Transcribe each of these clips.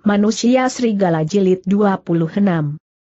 Manusia Serigala Jilid 26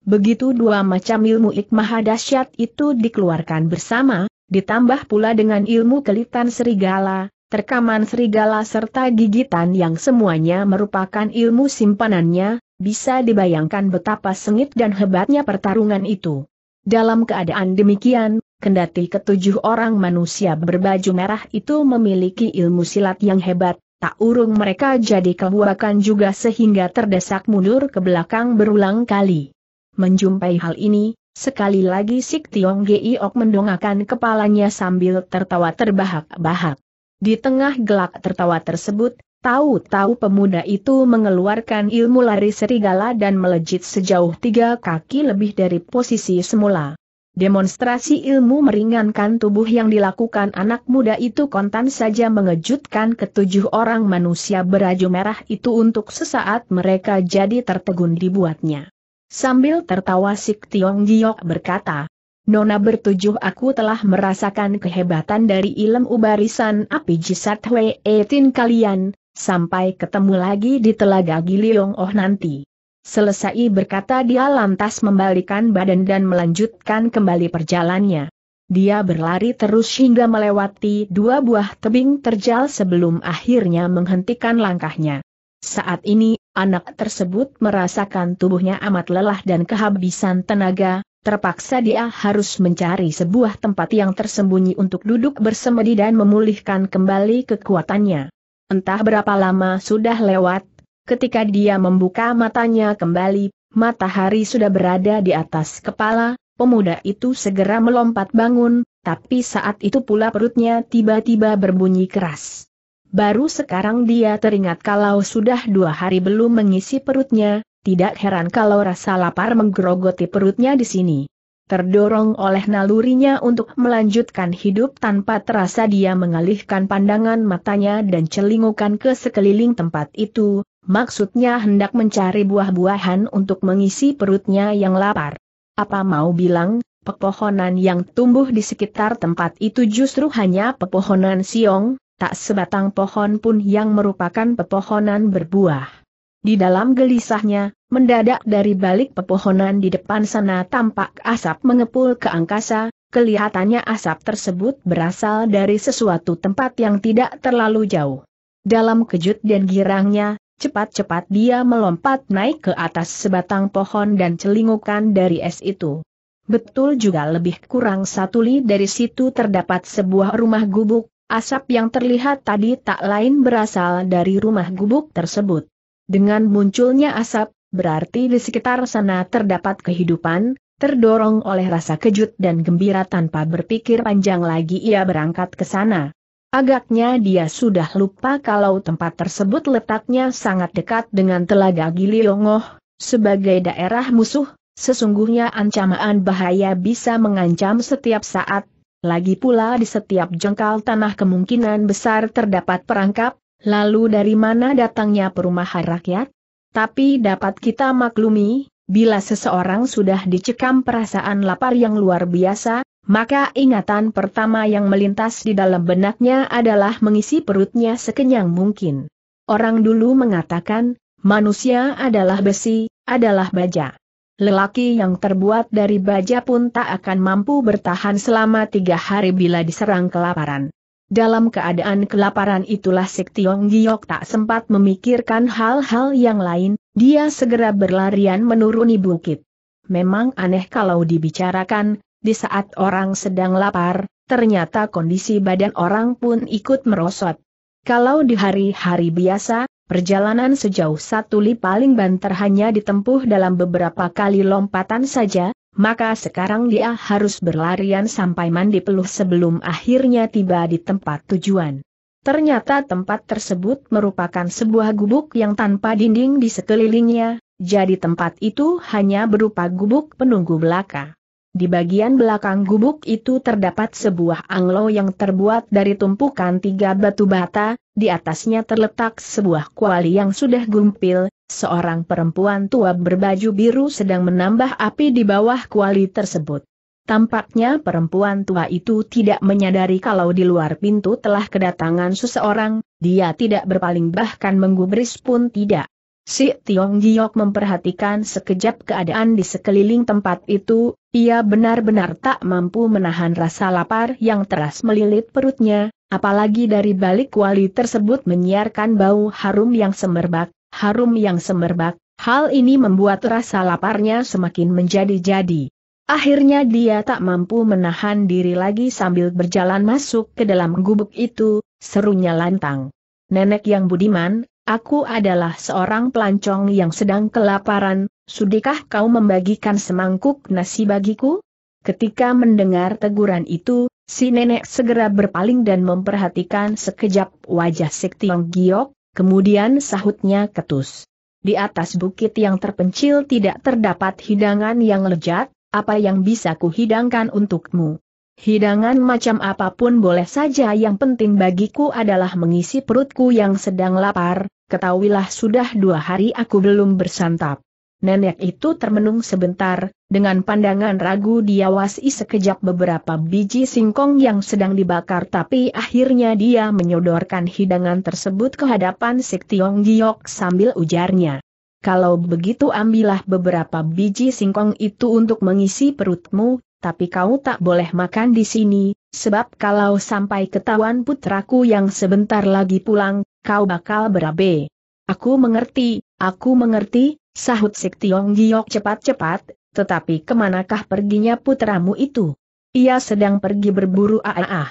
Begitu dua macam ilmu ikmah dahsyat itu dikeluarkan bersama, ditambah pula dengan ilmu kelitan serigala, terkaman serigala serta gigitan yang semuanya merupakan ilmu simpanannya, bisa dibayangkan betapa sengit dan hebatnya pertarungan itu. Dalam keadaan demikian, kendati ketujuh orang manusia berbaju merah itu memiliki ilmu silat yang hebat, tak urung mereka jadi kebuakan juga sehingga terdesak mundur ke belakang berulang kali. Menjumpai hal ini, sekali lagi Sik Tiong Giok mendongakkan kepalanya sambil tertawa terbahak-bahak. Di tengah gelak tertawa tersebut, tahu-tahu pemuda itu mengeluarkan ilmu lari serigala dan melejit sejauh tiga kaki lebih dari posisi semula. Demonstrasi ilmu meringankan tubuh yang dilakukan anak muda itu kontan saja mengejutkan ketujuh orang manusia beraju merah itu untuk sesaat mereka jadi tertegun dibuatnya. Sambil tertawa Sik Tiong Giok berkata, Nona bertujuh aku telah merasakan kehebatan dari ilmu barisan api jisat Hwe Etin kalian, sampai ketemu lagi di Telaga Giliong Oh nanti. Selesai berkata dia lantas membalikan badan dan melanjutkan kembali perjalannya. Dia berlari terus hingga melewati dua buah tebing terjal sebelum akhirnya menghentikan langkahnya. Saat ini, anak tersebut merasakan tubuhnya amat lelah dan kehabisan tenaga, terpaksa dia harus mencari sebuah tempat yang tersembunyi untuk duduk bersemedi dan memulihkan kembali kekuatannya. Entah berapa lama sudah lewat, Ketika dia membuka matanya kembali, matahari sudah berada di atas kepala, pemuda itu segera melompat bangun, tapi saat itu pula perutnya tiba-tiba berbunyi keras. Baru sekarang dia teringat kalau sudah dua hari belum mengisi perutnya, tidak heran kalau rasa lapar menggerogoti perutnya di sini. Terdorong oleh nalurinya untuk melanjutkan hidup tanpa terasa dia mengalihkan pandangan matanya dan celingukan ke sekeliling tempat itu, Maksudnya hendak mencari buah-buahan untuk mengisi perutnya yang lapar. Apa mau bilang, pepohonan yang tumbuh di sekitar tempat itu justru hanya pepohonan siong, tak sebatang pohon pun yang merupakan pepohonan berbuah. Di dalam gelisahnya, mendadak dari balik pepohonan di depan sana tampak asap mengepul ke angkasa, kelihatannya asap tersebut berasal dari sesuatu tempat yang tidak terlalu jauh. Dalam kejut dan girangnya, Cepat-cepat dia melompat naik ke atas sebatang pohon dan celingukan dari es itu. Betul juga lebih kurang satu li dari situ terdapat sebuah rumah gubuk, asap yang terlihat tadi tak lain berasal dari rumah gubuk tersebut. Dengan munculnya asap, berarti di sekitar sana terdapat kehidupan, terdorong oleh rasa kejut dan gembira tanpa berpikir panjang lagi ia berangkat ke sana. Agaknya dia sudah lupa kalau tempat tersebut letaknya sangat dekat dengan Telaga Giliongoh, sebagai daerah musuh, sesungguhnya ancaman bahaya bisa mengancam setiap saat, lagi pula di setiap jengkal tanah kemungkinan besar terdapat perangkap, lalu dari mana datangnya perumahan rakyat? Tapi dapat kita maklumi, bila seseorang sudah dicekam perasaan lapar yang luar biasa, maka ingatan pertama yang melintas di dalam benaknya adalah mengisi perutnya sekenyang mungkin. Orang dulu mengatakan, manusia adalah besi, adalah baja. Lelaki yang terbuat dari baja pun tak akan mampu bertahan selama tiga hari bila diserang kelaparan. Dalam keadaan kelaparan itulah Sik Tiong Giok tak sempat memikirkan hal-hal yang lain, dia segera berlarian menuruni bukit. Memang aneh kalau dibicarakan, di saat orang sedang lapar, ternyata kondisi badan orang pun ikut merosot. Kalau di hari-hari biasa, perjalanan sejauh satu li paling banter hanya ditempuh dalam beberapa kali lompatan saja, maka sekarang dia harus berlarian sampai mandi peluh sebelum akhirnya tiba di tempat tujuan. Ternyata tempat tersebut merupakan sebuah gubuk yang tanpa dinding di sekelilingnya, jadi tempat itu hanya berupa gubuk penunggu belaka. Di bagian belakang gubuk itu terdapat sebuah anglo yang terbuat dari tumpukan tiga batu bata, di atasnya terletak sebuah kuali yang sudah gumpil, seorang perempuan tua berbaju biru sedang menambah api di bawah kuali tersebut. Tampaknya perempuan tua itu tidak menyadari kalau di luar pintu telah kedatangan seseorang, dia tidak berpaling bahkan menggubris pun tidak. Si Tiong Giok memperhatikan sekejap keadaan di sekeliling tempat itu, ia benar-benar tak mampu menahan rasa lapar yang teras melilit perutnya, apalagi dari balik wali tersebut menyiarkan bau harum yang semerbak, harum yang semerbak, hal ini membuat rasa laparnya semakin menjadi-jadi. Akhirnya dia tak mampu menahan diri lagi sambil berjalan masuk ke dalam gubuk itu, serunya lantang. Nenek yang budiman, Aku adalah seorang pelancong yang sedang kelaparan, sudikah kau membagikan semangkuk nasi bagiku? Ketika mendengar teguran itu, si nenek segera berpaling dan memperhatikan sekejap wajah Sektiong Giok, kemudian sahutnya ketus. Di atas bukit yang terpencil tidak terdapat hidangan yang lezat, apa yang bisa kuhidangkan untukmu? Hidangan macam apapun boleh saja yang penting bagiku adalah mengisi perutku yang sedang lapar, ketahuilah sudah dua hari aku belum bersantap. Nenek itu termenung sebentar, dengan pandangan ragu diawasi sekejap beberapa biji singkong yang sedang dibakar tapi akhirnya dia menyodorkan hidangan tersebut ke hadapan Sik Tiong Giok sambil ujarnya. Kalau begitu ambillah beberapa biji singkong itu untuk mengisi perutmu, tapi kau tak boleh makan di sini, sebab kalau sampai ketahuan putraku yang sebentar lagi pulang, kau bakal berabe. Aku mengerti, aku mengerti, sahut Siktiong Giok cepat-cepat, tetapi kemanakah perginya putramu itu? Ia sedang pergi berburu aah.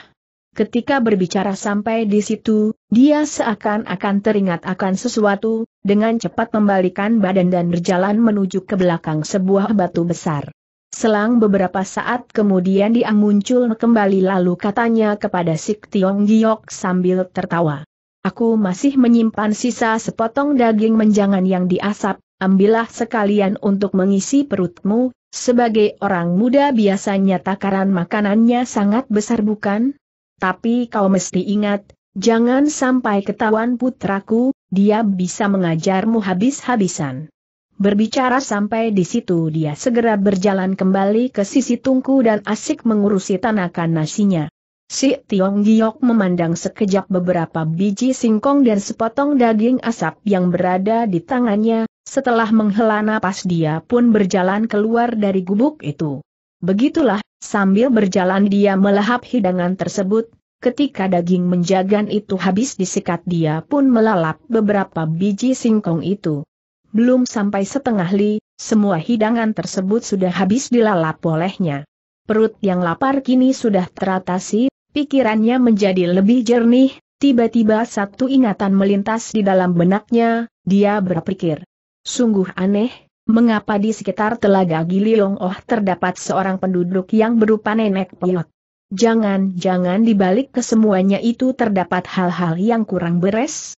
Ketika berbicara sampai di situ, dia seakan-akan teringat akan sesuatu, dengan cepat membalikan badan dan berjalan menuju ke belakang sebuah batu besar. Selang beberapa saat kemudian dia muncul kembali lalu katanya kepada Sik Tiong Giok sambil tertawa. Aku masih menyimpan sisa sepotong daging menjangan yang diasap, ambillah sekalian untuk mengisi perutmu, sebagai orang muda biasanya takaran makanannya sangat besar bukan? Tapi kau mesti ingat, jangan sampai ketahuan putraku, dia bisa mengajarmu habis-habisan. Berbicara sampai di situ dia segera berjalan kembali ke sisi tungku dan asik mengurusi tanakan nasinya. Si Tiong Giok memandang sekejap beberapa biji singkong dan sepotong daging asap yang berada di tangannya, setelah menghela napas dia pun berjalan keluar dari gubuk itu. Begitulah, sambil berjalan dia melahap hidangan tersebut, ketika daging menjagan itu habis disikat dia pun melalap beberapa biji singkong itu belum sampai setengah li, semua hidangan tersebut sudah habis dilalap olehnya. Perut yang lapar kini sudah teratasi, pikirannya menjadi lebih jernih, tiba-tiba satu ingatan melintas di dalam benaknya, dia berpikir. Sungguh aneh, mengapa di sekitar telaga Giliong Oh terdapat seorang penduduk yang berupa nenek peyot. Jangan-jangan di balik kesemuanya itu terdapat hal-hal yang kurang beres?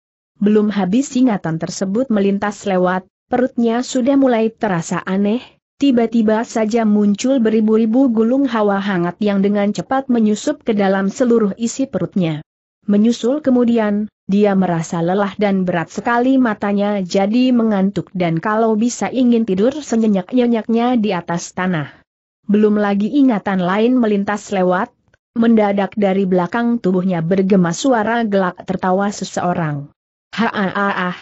Belum habis ingatan tersebut melintas lewat, perutnya sudah mulai terasa aneh, tiba-tiba saja muncul beribu-ribu gulung hawa hangat yang dengan cepat menyusup ke dalam seluruh isi perutnya. Menyusul kemudian, dia merasa lelah dan berat sekali matanya jadi mengantuk dan kalau bisa ingin tidur senyenyak-nyenyaknya di atas tanah. Belum lagi ingatan lain melintas lewat, mendadak dari belakang tubuhnya bergema suara gelak tertawa seseorang ha-ah-ah,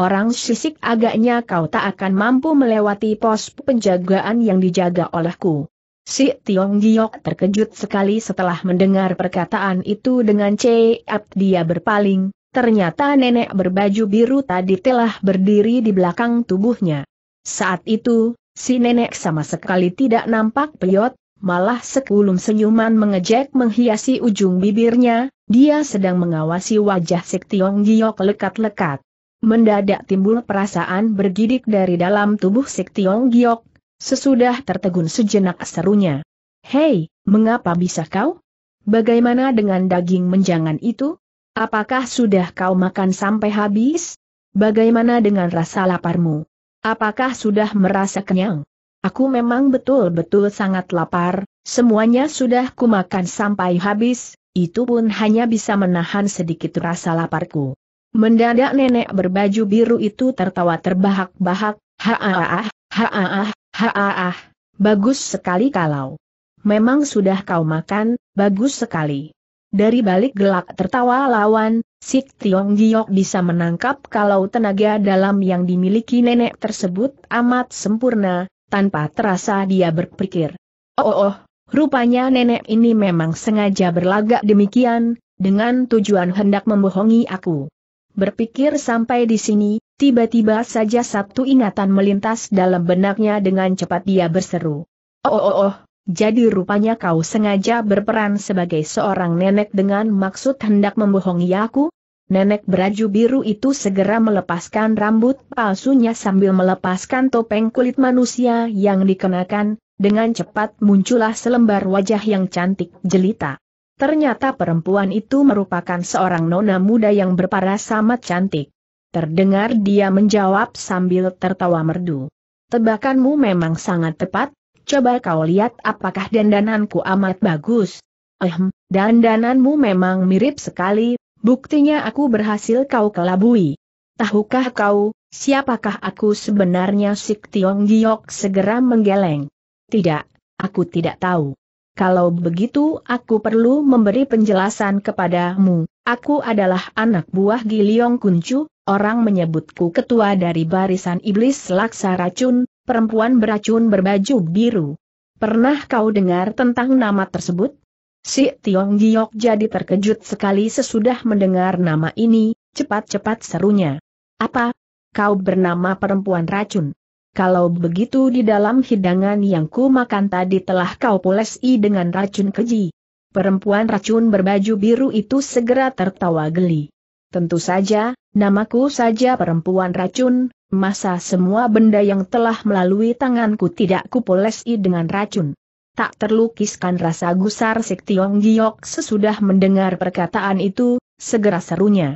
orang sisik agaknya kau tak akan mampu melewati pos penjagaan yang dijaga olehku. Si Tiong Giok terkejut sekali setelah mendengar perkataan itu dengan ceap dia berpaling, ternyata nenek berbaju biru tadi telah berdiri di belakang tubuhnya. Saat itu, si nenek sama sekali tidak nampak peyot, malah sekulum senyuman mengejek menghiasi ujung bibirnya, dia sedang mengawasi wajah Sektiong Giok lekat-lekat. Mendadak timbul perasaan bergidik dari dalam tubuh Sektiong Giok, sesudah tertegun sejenak serunya. Hei, mengapa bisa kau? Bagaimana dengan daging menjangan itu? Apakah sudah kau makan sampai habis? Bagaimana dengan rasa laparmu? Apakah sudah merasa kenyang? Aku memang betul-betul sangat lapar, semuanya sudah kumakan sampai habis, itu pun hanya bisa menahan sedikit rasa laparku. Mendadak nenek berbaju biru itu tertawa terbahak-bahak, haaah, haaah, ah bagus sekali kalau. Memang sudah kau makan, bagus sekali. Dari balik gelak tertawa lawan, Sik Tiong Giok bisa menangkap kalau tenaga dalam yang dimiliki nenek tersebut amat sempurna, tanpa terasa dia berpikir. Oh, oh, oh Rupanya nenek ini memang sengaja berlagak demikian, dengan tujuan hendak membohongi aku. Berpikir sampai di sini, tiba-tiba saja satu ingatan melintas dalam benaknya dengan cepat dia berseru. Oh oh oh, jadi rupanya kau sengaja berperan sebagai seorang nenek dengan maksud hendak membohongi aku? Nenek beraju biru itu segera melepaskan rambut palsunya sambil melepaskan topeng kulit manusia yang dikenakan, dengan cepat muncullah selembar wajah yang cantik jelita. Ternyata perempuan itu merupakan seorang nona muda yang berparas amat cantik. Terdengar dia menjawab sambil tertawa merdu. Tebakanmu memang sangat tepat, coba kau lihat apakah dandananku amat bagus. Ehm, dandananmu memang mirip sekali, buktinya aku berhasil kau kelabui. Tahukah kau, siapakah aku sebenarnya Sik Tiong Giok segera menggeleng. Tidak, aku tidak tahu. Kalau begitu aku perlu memberi penjelasan kepadamu, aku adalah anak buah Giliong Kuncu, orang menyebutku ketua dari barisan iblis laksa racun, perempuan beracun berbaju biru. Pernah kau dengar tentang nama tersebut? Si Tiong Giok jadi terkejut sekali sesudah mendengar nama ini, cepat-cepat serunya. Apa? Kau bernama perempuan racun? Kalau begitu di dalam hidangan yang ku makan tadi telah kau polesi dengan racun keji. Perempuan racun berbaju biru itu segera tertawa geli. Tentu saja, namaku saja perempuan racun, masa semua benda yang telah melalui tanganku tidak ku polesi dengan racun. Tak terlukiskan rasa gusar Sik Tiong Giok sesudah mendengar perkataan itu, segera serunya.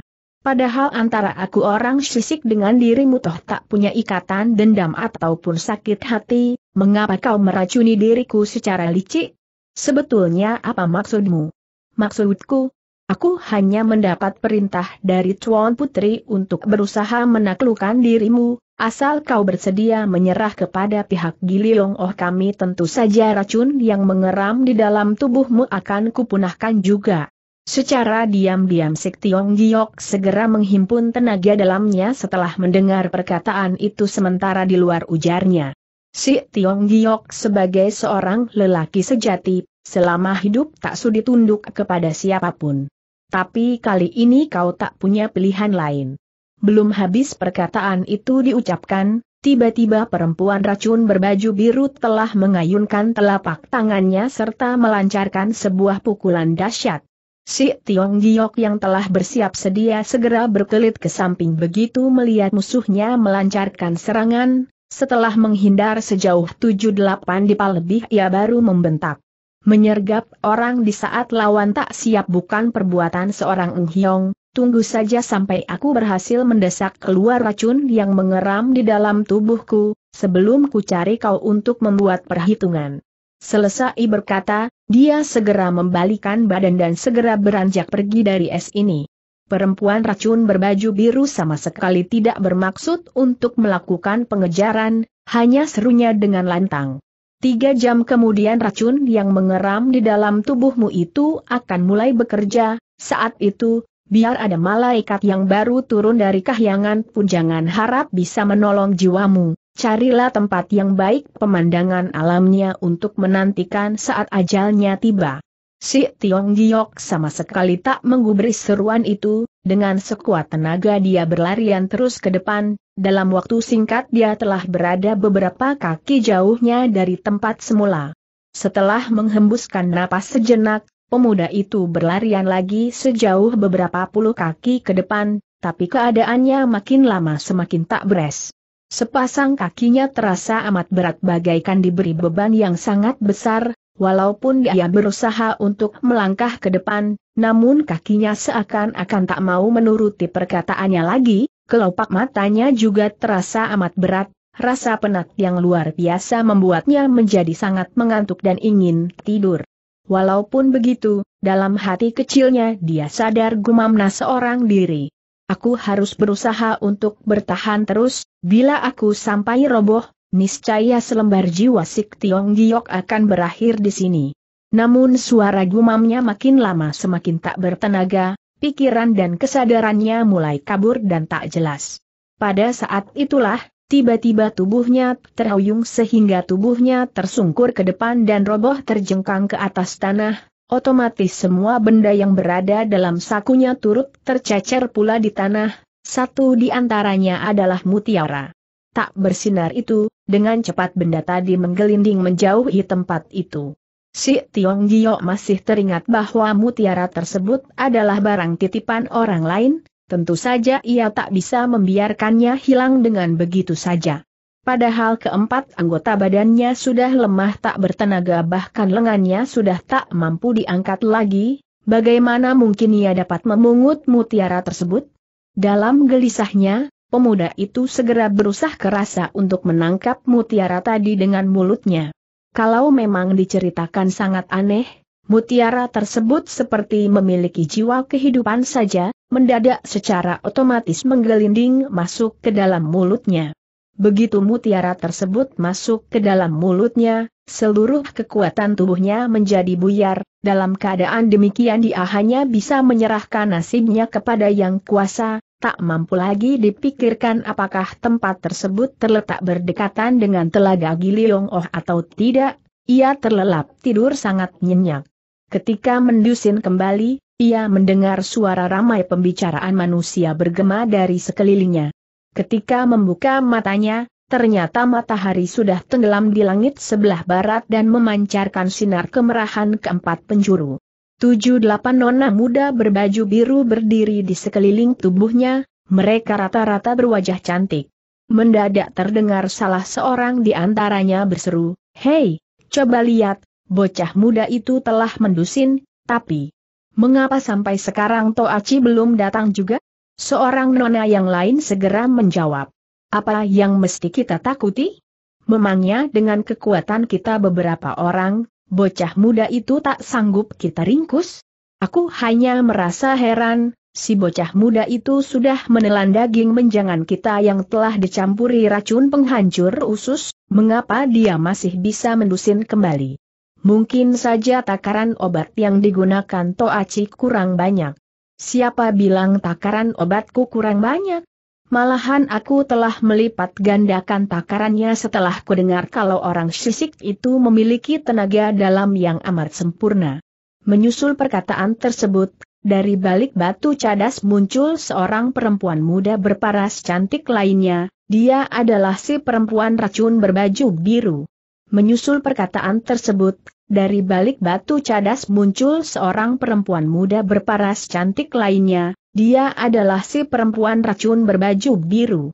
Padahal antara aku orang sisik dengan dirimu toh tak punya ikatan dendam ataupun sakit hati, mengapa kau meracuni diriku secara licik? Sebetulnya apa maksudmu? Maksudku, Aku hanya mendapat perintah dari Tuan Putri untuk berusaha menaklukkan dirimu, asal kau bersedia menyerah kepada pihak Giliong Oh kami tentu saja racun yang mengeram di dalam tubuhmu akan kupunahkan juga. Secara diam-diam Sik Tiong Giok segera menghimpun tenaga dalamnya setelah mendengar perkataan itu sementara di luar ujarnya. Sik Tiong Giok sebagai seorang lelaki sejati, selama hidup tak sudi tunduk kepada siapapun. Tapi kali ini kau tak punya pilihan lain. Belum habis perkataan itu diucapkan, tiba-tiba perempuan racun berbaju biru telah mengayunkan telapak tangannya serta melancarkan sebuah pukulan dahsyat. Si Tiong Giok yang telah bersiap sedia segera berkelit ke samping begitu melihat musuhnya melancarkan serangan, setelah menghindar sejauh 7-8 dipal lebih ia baru membentak. Menyergap orang di saat lawan tak siap bukan perbuatan seorang Ung Hiong, tunggu saja sampai aku berhasil mendesak keluar racun yang mengeram di dalam tubuhku, sebelum ku cari kau untuk membuat perhitungan. Selesai berkata, dia segera membalikan badan dan segera beranjak pergi dari es ini. Perempuan racun berbaju biru sama sekali tidak bermaksud untuk melakukan pengejaran, hanya serunya dengan lantang. Tiga jam kemudian racun yang mengeram di dalam tubuhmu itu akan mulai bekerja, saat itu, biar ada malaikat yang baru turun dari kahyangan pun jangan harap bisa menolong jiwamu. Carilah tempat yang baik pemandangan alamnya untuk menantikan saat ajalnya tiba. Si Tiong Giok sama sekali tak menggubris seruan itu, dengan sekuat tenaga dia berlarian terus ke depan, dalam waktu singkat dia telah berada beberapa kaki jauhnya dari tempat semula. Setelah menghembuskan napas sejenak, pemuda itu berlarian lagi sejauh beberapa puluh kaki ke depan, tapi keadaannya makin lama semakin tak beres. Sepasang kakinya terasa amat berat bagaikan diberi beban yang sangat besar, walaupun dia berusaha untuk melangkah ke depan, namun kakinya seakan-akan tak mau menuruti perkataannya lagi, kelopak matanya juga terasa amat berat, rasa penat yang luar biasa membuatnya menjadi sangat mengantuk dan ingin tidur. Walaupun begitu, dalam hati kecilnya dia sadar gumamna seorang diri. Aku harus berusaha untuk bertahan terus, bila aku sampai roboh, niscaya selembar jiwa Sik Tiong Giok akan berakhir di sini. Namun suara gumamnya makin lama semakin tak bertenaga, pikiran dan kesadarannya mulai kabur dan tak jelas. Pada saat itulah, tiba-tiba tubuhnya terhuyung sehingga tubuhnya tersungkur ke depan dan roboh terjengkang ke atas tanah, Otomatis semua benda yang berada dalam sakunya turut tercecer pula di tanah, satu di antaranya adalah mutiara. Tak bersinar itu, dengan cepat benda tadi menggelinding menjauhi tempat itu. Si Tiong Gio masih teringat bahwa mutiara tersebut adalah barang titipan orang lain, tentu saja ia tak bisa membiarkannya hilang dengan begitu saja. Padahal keempat anggota badannya sudah lemah tak bertenaga bahkan lengannya sudah tak mampu diangkat lagi, bagaimana mungkin ia dapat memungut mutiara tersebut? Dalam gelisahnya, pemuda itu segera berusaha kerasa untuk menangkap mutiara tadi dengan mulutnya. Kalau memang diceritakan sangat aneh, mutiara tersebut seperti memiliki jiwa kehidupan saja, mendadak secara otomatis menggelinding masuk ke dalam mulutnya. Begitu mutiara tersebut masuk ke dalam mulutnya, seluruh kekuatan tubuhnya menjadi buyar, dalam keadaan demikian dia hanya bisa menyerahkan nasibnya kepada yang kuasa, tak mampu lagi dipikirkan apakah tempat tersebut terletak berdekatan dengan telaga Giliong Oh atau tidak, ia terlelap tidur sangat nyenyak. Ketika mendusin kembali, ia mendengar suara ramai pembicaraan manusia bergema dari sekelilingnya. Ketika membuka matanya, ternyata matahari sudah tenggelam di langit sebelah barat dan memancarkan sinar kemerahan keempat penjuru. Tujuh delapan nona muda berbaju biru berdiri di sekeliling tubuhnya, mereka rata-rata berwajah cantik. Mendadak terdengar salah seorang di antaranya berseru, Hei, coba lihat, bocah muda itu telah mendusin, tapi... Mengapa sampai sekarang Toachi belum datang juga? Seorang nona yang lain segera menjawab. Apa yang mesti kita takuti? Memangnya dengan kekuatan kita beberapa orang, bocah muda itu tak sanggup kita ringkus? Aku hanya merasa heran, si bocah muda itu sudah menelan daging menjangan kita yang telah dicampuri racun penghancur usus, mengapa dia masih bisa mendusin kembali? Mungkin saja takaran obat yang digunakan Toaci kurang banyak. Siapa bilang takaran obatku kurang banyak? Malahan aku telah melipat gandakan takarannya setelah kudengar kalau orang sisik itu memiliki tenaga dalam yang amat sempurna. Menyusul perkataan tersebut, dari balik batu cadas muncul seorang perempuan muda berparas cantik lainnya, dia adalah si perempuan racun berbaju biru. Menyusul perkataan tersebut, dari balik batu cadas muncul seorang perempuan muda berparas cantik lainnya, dia adalah si perempuan racun berbaju biru.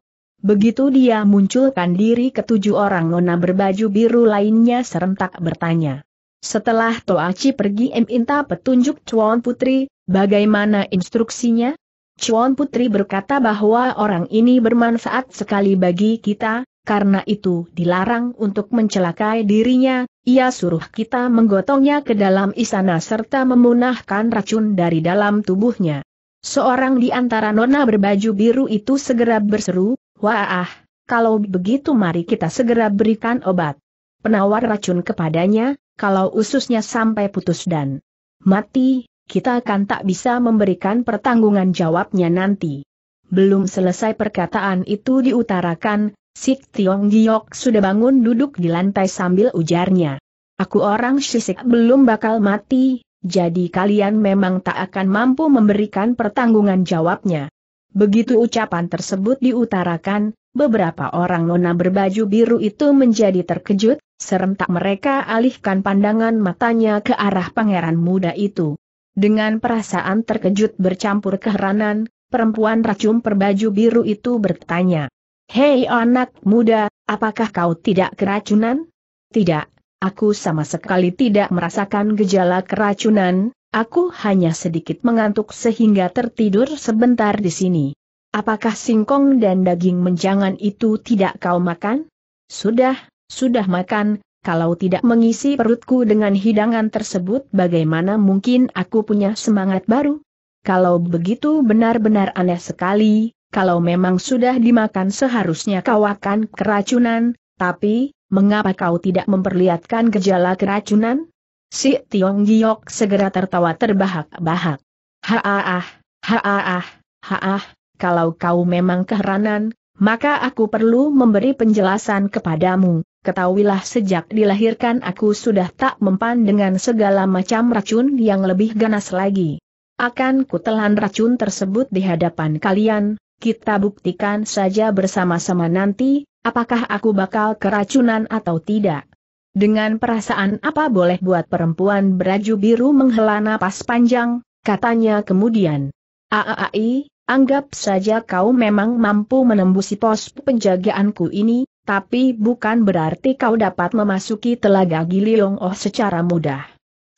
Begitu dia munculkan diri ketujuh orang nona berbaju biru lainnya serentak bertanya. Setelah Toachi pergi minta petunjuk Chuan Putri, bagaimana instruksinya? Chuan Putri berkata bahwa orang ini bermanfaat sekali bagi kita, karena itu dilarang untuk mencelakai dirinya, ia suruh kita menggotongnya ke dalam istana serta memunahkan racun dari dalam tubuhnya. Seorang di antara nona berbaju biru itu segera berseru, Wah, kalau begitu mari kita segera berikan obat. Penawar racun kepadanya, kalau ususnya sampai putus dan mati, kita akan tak bisa memberikan pertanggungan jawabnya nanti. Belum selesai perkataan itu diutarakan, Sik Tiong Giok sudah bangun duduk di lantai sambil ujarnya. Aku orang sisik belum bakal mati, jadi kalian memang tak akan mampu memberikan pertanggungan jawabnya. Begitu ucapan tersebut diutarakan, beberapa orang nona berbaju biru itu menjadi terkejut, serentak mereka alihkan pandangan matanya ke arah pangeran muda itu. Dengan perasaan terkejut bercampur keheranan, perempuan racun berbaju biru itu bertanya, Hei anak muda, apakah kau tidak keracunan? Tidak, aku sama sekali tidak merasakan gejala keracunan, aku hanya sedikit mengantuk sehingga tertidur sebentar di sini. Apakah singkong dan daging menjangan itu tidak kau makan? Sudah, sudah makan, kalau tidak mengisi perutku dengan hidangan tersebut bagaimana mungkin aku punya semangat baru? Kalau begitu benar-benar aneh sekali, kalau memang sudah dimakan seharusnya kau akan keracunan, tapi, mengapa kau tidak memperlihatkan gejala keracunan? Si Tiong Giok segera tertawa terbahak-bahak. Haaah, haaah, haah, kalau kau memang keheranan, maka aku perlu memberi penjelasan kepadamu. Ketahuilah sejak dilahirkan aku sudah tak mempan dengan segala macam racun yang lebih ganas lagi. Akan kutelan racun tersebut di hadapan kalian, kita buktikan saja bersama-sama nanti, apakah aku bakal keracunan atau tidak. Dengan perasaan apa boleh buat perempuan beraju biru menghela napas panjang, katanya kemudian. Aai, anggap saja kau memang mampu menembusi pos penjagaanku ini, tapi bukan berarti kau dapat memasuki telaga Giliong Oh secara mudah.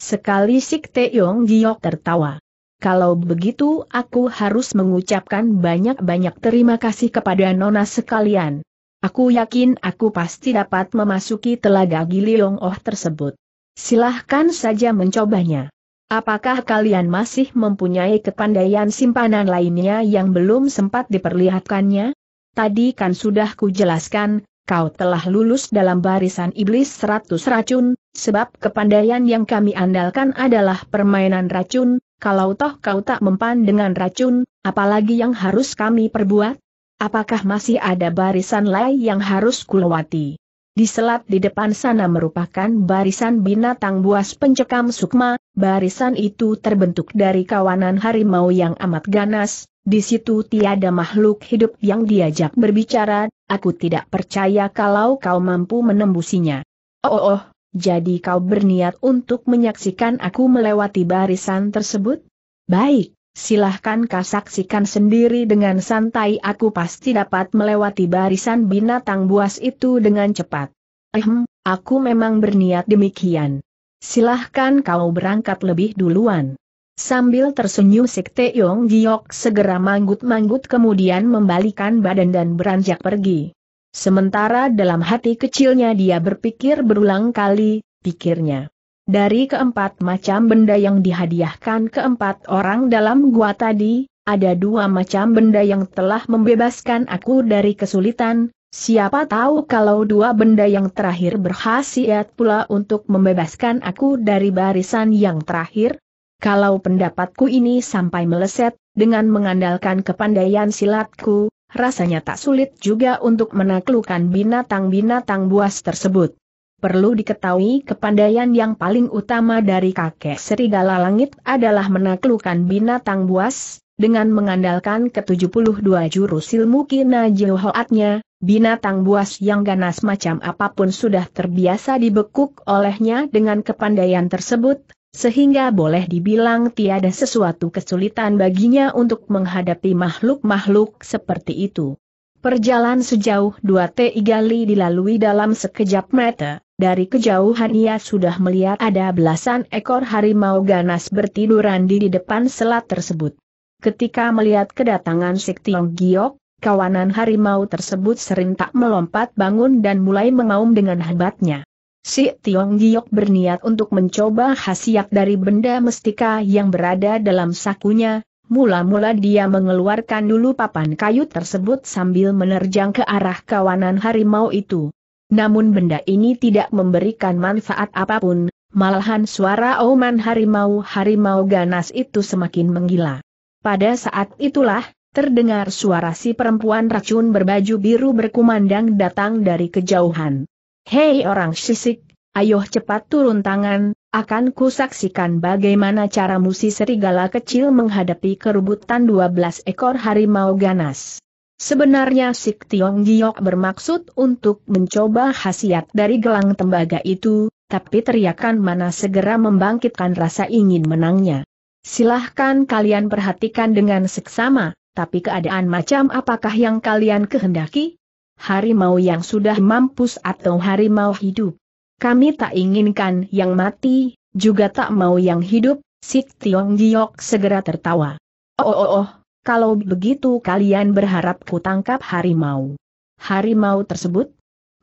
Sekali Sik Teong Giok tertawa. Kalau begitu aku harus mengucapkan banyak-banyak terima kasih kepada Nona sekalian. Aku yakin aku pasti dapat memasuki telaga Giliong Oh tersebut. Silahkan saja mencobanya. Apakah kalian masih mempunyai kepandaian simpanan lainnya yang belum sempat diperlihatkannya? Tadi kan sudah kujelaskan, kau telah lulus dalam barisan iblis 100 racun, sebab kepandaian yang kami andalkan adalah permainan racun, kalau toh kau tak mempan dengan racun, apalagi yang harus kami perbuat? Apakah masih ada barisan lain yang harus kulewati? Di selat di depan sana merupakan barisan binatang buas pencekam sukma, barisan itu terbentuk dari kawanan harimau yang amat ganas, di situ tiada makhluk hidup yang diajak berbicara, aku tidak percaya kalau kau mampu menembusinya. Oh, oh, oh jadi kau berniat untuk menyaksikan aku melewati barisan tersebut? Baik, silahkan kau saksikan sendiri dengan santai aku pasti dapat melewati barisan binatang buas itu dengan cepat. Ehm, aku memang berniat demikian. Silahkan kau berangkat lebih duluan. Sambil tersenyum Sikte Yong Giok segera manggut-manggut kemudian membalikan badan dan beranjak pergi. Sementara dalam hati kecilnya dia berpikir berulang kali, pikirnya. Dari keempat macam benda yang dihadiahkan keempat orang dalam gua tadi, ada dua macam benda yang telah membebaskan aku dari kesulitan, siapa tahu kalau dua benda yang terakhir berhasil pula untuk membebaskan aku dari barisan yang terakhir, kalau pendapatku ini sampai meleset, dengan mengandalkan kepandaian silatku, rasanya tak sulit juga untuk menaklukkan binatang-binatang buas tersebut. Perlu diketahui kepandaian yang paling utama dari kakek serigala langit adalah menaklukkan binatang buas, dengan mengandalkan ke-72 jurus ilmu kina jehoatnya, binatang buas yang ganas macam apapun sudah terbiasa dibekuk olehnya dengan kepandaian tersebut, sehingga boleh dibilang tiada sesuatu kesulitan baginya untuk menghadapi makhluk-makhluk seperti itu. Perjalanan sejauh dua tiga li dilalui dalam sekejap mata, dari kejauhan ia sudah melihat ada belasan ekor harimau ganas bertiduran di, depan selat tersebut. Ketika melihat kedatangan Siktiong Giok, kawanan harimau tersebut serentak melompat bangun dan mulai mengaum dengan hebatnya. Si Tiong Giok berniat untuk mencoba khasiat dari benda mestika yang berada dalam sakunya, Mula-mula dia mengeluarkan dulu papan kayu tersebut sambil menerjang ke arah kawanan harimau itu. Namun benda ini tidak memberikan manfaat apapun, malahan suara oman harimau-harimau ganas itu semakin menggila. Pada saat itulah, terdengar suara si perempuan racun berbaju biru berkumandang datang dari kejauhan. Hei orang sisik, ayo cepat turun tangan, akan kusaksikan bagaimana cara musisi serigala kecil menghadapi kerubutan 12 ekor harimau ganas. Sebenarnya Sik Tiong Giok bermaksud untuk mencoba khasiat dari gelang tembaga itu, tapi teriakan mana segera membangkitkan rasa ingin menangnya. Silahkan kalian perhatikan dengan seksama, tapi keadaan macam apakah yang kalian kehendaki? harimau yang sudah mampus atau harimau hidup. Kami tak inginkan yang mati, juga tak mau yang hidup, Sik Tiong Giok segera tertawa. Oh oh oh, kalau begitu kalian berharap ku tangkap harimau. Harimau tersebut?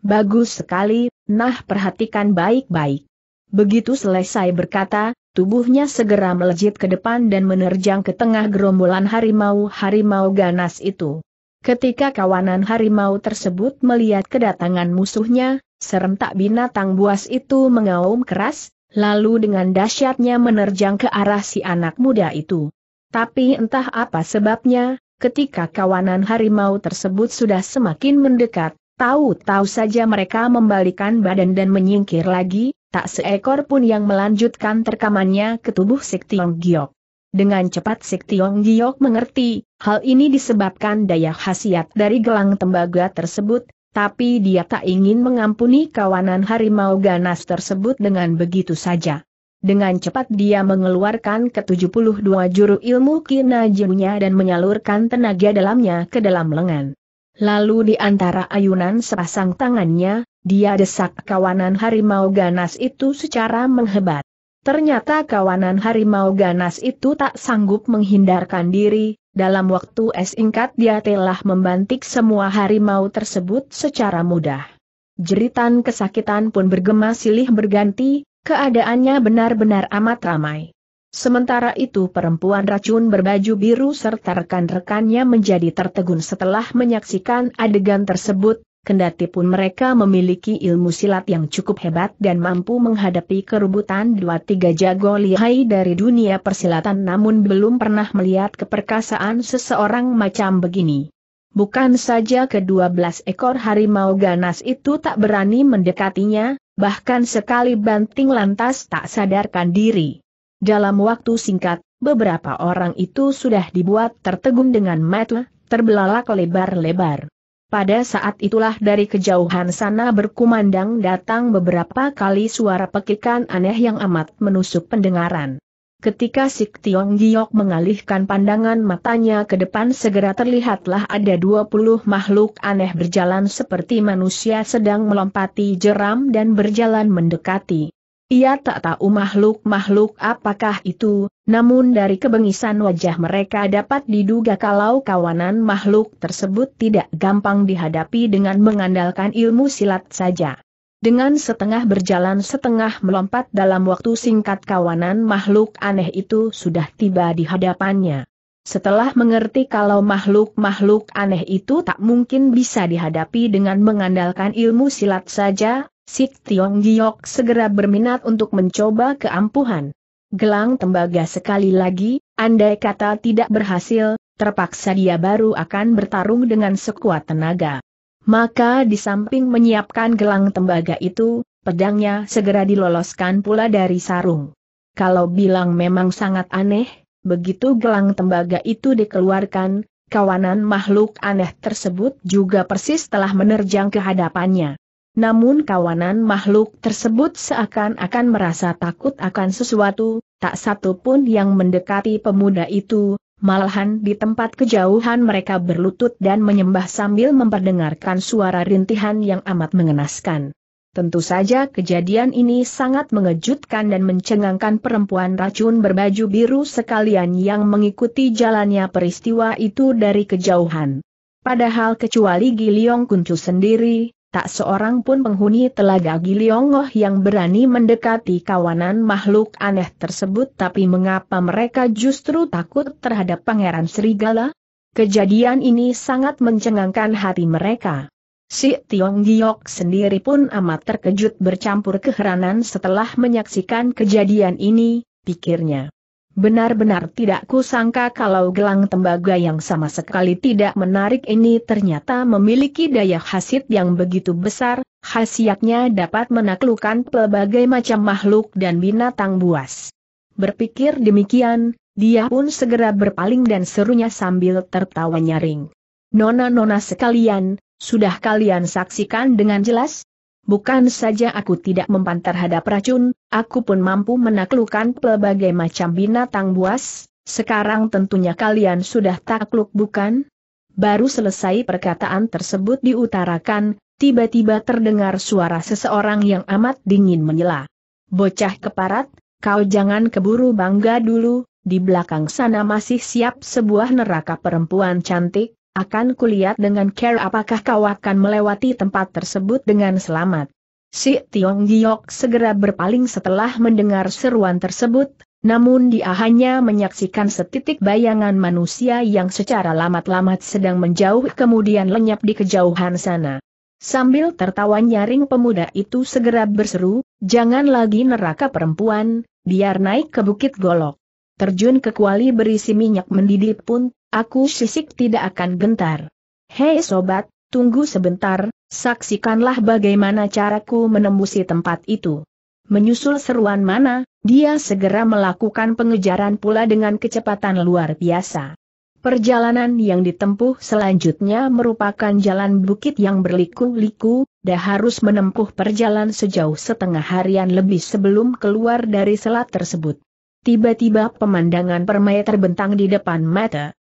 Bagus sekali, nah perhatikan baik-baik. Begitu selesai berkata, tubuhnya segera melejit ke depan dan menerjang ke tengah gerombolan harimau-harimau ganas itu. Ketika kawanan harimau tersebut melihat kedatangan musuhnya, serentak binatang buas itu mengaum keras, lalu dengan dahsyatnya menerjang ke arah si anak muda itu. Tapi entah apa sebabnya, ketika kawanan harimau tersebut sudah semakin mendekat, tahu-tahu saja mereka membalikan badan dan menyingkir lagi, tak seekor pun yang melanjutkan terkamannya ke tubuh Tiong Giok. Dengan cepat Sik Tiong Giok mengerti, hal ini disebabkan daya khasiat dari gelang tembaga tersebut, tapi dia tak ingin mengampuni kawanan harimau ganas tersebut dengan begitu saja. Dengan cepat dia mengeluarkan ke-72 juru ilmu kina kinajunya dan menyalurkan tenaga dalamnya ke dalam lengan. Lalu di antara ayunan sepasang tangannya, dia desak kawanan harimau ganas itu secara menghebat. Ternyata kawanan harimau ganas itu tak sanggup menghindarkan diri, dalam waktu es singkat dia telah membantik semua harimau tersebut secara mudah. Jeritan kesakitan pun bergema silih berganti, keadaannya benar-benar amat ramai. Sementara itu perempuan racun berbaju biru serta rekan-rekannya menjadi tertegun setelah menyaksikan adegan tersebut, Kendati pun mereka memiliki ilmu silat yang cukup hebat dan mampu menghadapi kerubutan dua tiga jago lihai dari dunia persilatan namun belum pernah melihat keperkasaan seseorang macam begini. Bukan saja kedua belas ekor harimau ganas itu tak berani mendekatinya, bahkan sekali banting lantas tak sadarkan diri. Dalam waktu singkat, beberapa orang itu sudah dibuat tertegun dengan mata, terbelalak lebar-lebar. Pada saat itulah dari kejauhan sana berkumandang datang beberapa kali suara pekikan aneh yang amat menusuk pendengaran. Ketika Sik Tiong Giok mengalihkan pandangan matanya ke depan segera terlihatlah ada 20 makhluk aneh berjalan seperti manusia sedang melompati jeram dan berjalan mendekati. Ia tak tahu makhluk-makhluk apakah itu, namun dari kebengisan wajah mereka dapat diduga kalau kawanan makhluk tersebut tidak gampang dihadapi dengan mengandalkan ilmu silat saja. Dengan setengah berjalan setengah melompat dalam waktu singkat kawanan makhluk aneh itu sudah tiba di hadapannya. Setelah mengerti kalau makhluk-makhluk aneh itu tak mungkin bisa dihadapi dengan mengandalkan ilmu silat saja, Sik Tiong Giok segera berminat untuk mencoba keampuhan. Gelang tembaga sekali lagi, andai kata tidak berhasil, terpaksa dia baru akan bertarung dengan sekuat tenaga. Maka di samping menyiapkan gelang tembaga itu, pedangnya segera diloloskan pula dari sarung. Kalau bilang memang sangat aneh, begitu gelang tembaga itu dikeluarkan, kawanan makhluk aneh tersebut juga persis telah menerjang kehadapannya. Namun kawanan makhluk tersebut seakan-akan merasa takut akan sesuatu, tak satu pun yang mendekati pemuda itu, malahan di tempat kejauhan mereka berlutut dan menyembah sambil memperdengarkan suara rintihan yang amat mengenaskan. Tentu saja kejadian ini sangat mengejutkan dan mencengangkan perempuan racun berbaju biru sekalian yang mengikuti jalannya peristiwa itu dari kejauhan. Padahal kecuali Giliong Kuncu sendiri, tak seorang pun penghuni telaga Giliongoh yang berani mendekati kawanan makhluk aneh tersebut tapi mengapa mereka justru takut terhadap pangeran serigala? Kejadian ini sangat mencengangkan hati mereka. Si Tiong Giok sendiri pun amat terkejut bercampur keheranan setelah menyaksikan kejadian ini, pikirnya. Benar-benar tidak kusangka kalau gelang tembaga yang sama sekali tidak menarik ini ternyata memiliki daya khasiat yang begitu besar, khasiatnya dapat menaklukkan pelbagai macam makhluk dan binatang buas. Berpikir demikian, dia pun segera berpaling dan serunya sambil tertawa nyaring. Nona-nona sekalian, sudah kalian saksikan dengan jelas, Bukan saja aku tidak mempan terhadap racun, aku pun mampu menaklukkan pelbagai macam binatang buas, sekarang tentunya kalian sudah takluk bukan? Baru selesai perkataan tersebut diutarakan, tiba-tiba terdengar suara seseorang yang amat dingin menyela. Bocah keparat, kau jangan keburu bangga dulu, di belakang sana masih siap sebuah neraka perempuan cantik, akan kulihat dengan care apakah kau akan melewati tempat tersebut dengan selamat. Si Tiong Giok segera berpaling setelah mendengar seruan tersebut, namun dia hanya menyaksikan setitik bayangan manusia yang secara lamat-lamat sedang menjauh kemudian lenyap di kejauhan sana. Sambil tertawa nyaring pemuda itu segera berseru, jangan lagi neraka perempuan, biar naik ke bukit golok terjun ke kuali berisi minyak mendidih pun, aku sisik tidak akan gentar. Hei sobat, tunggu sebentar, saksikanlah bagaimana caraku menembusi tempat itu. Menyusul seruan mana, dia segera melakukan pengejaran pula dengan kecepatan luar biasa. Perjalanan yang ditempuh selanjutnya merupakan jalan bukit yang berliku-liku, dan harus menempuh perjalanan sejauh setengah harian lebih sebelum keluar dari selat tersebut. Tiba-tiba pemandangan permai terbentang di depan mata,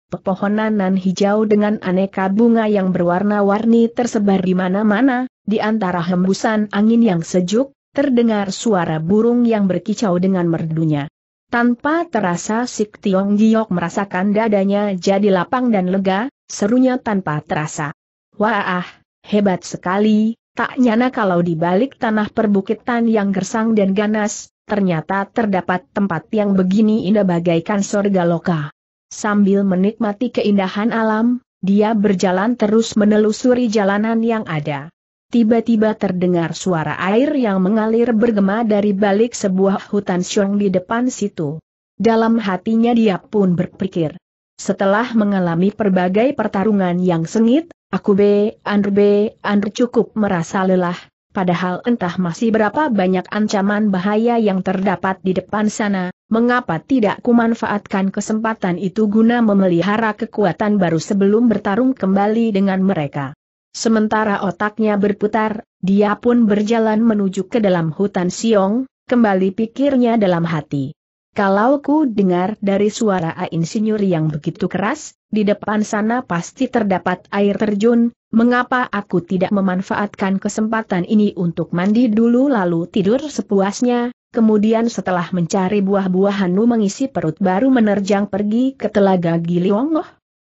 nan hijau dengan aneka bunga yang berwarna-warni tersebar di mana-mana, di antara hembusan angin yang sejuk, terdengar suara burung yang berkicau dengan merdunya. Tanpa terasa Sik Tiong Giok merasakan dadanya jadi lapang dan lega, serunya tanpa terasa. Wah, hebat sekali, tak nyana kalau di balik tanah perbukitan yang gersang dan ganas, ternyata terdapat tempat yang begini indah bagaikan sorga loka. Sambil menikmati keindahan alam, dia berjalan terus menelusuri jalanan yang ada. Tiba-tiba terdengar suara air yang mengalir bergema dari balik sebuah hutan syong di depan situ. Dalam hatinya dia pun berpikir. Setelah mengalami berbagai pertarungan yang sengit, aku be, Andr be, Andr cukup merasa lelah, padahal entah masih berapa banyak ancaman bahaya yang terdapat di depan sana, mengapa tidak kumanfaatkan kesempatan itu guna memelihara kekuatan baru sebelum bertarung kembali dengan mereka. Sementara otaknya berputar, dia pun berjalan menuju ke dalam hutan Siong, kembali pikirnya dalam hati. Kalau ku dengar dari suara ain insinyur yang begitu keras, di depan sana pasti terdapat air terjun, mengapa aku tidak memanfaatkan kesempatan ini untuk mandi dulu lalu tidur sepuasnya, kemudian setelah mencari buah-buahanmu mengisi perut baru menerjang pergi ke telaga Giliwongoh?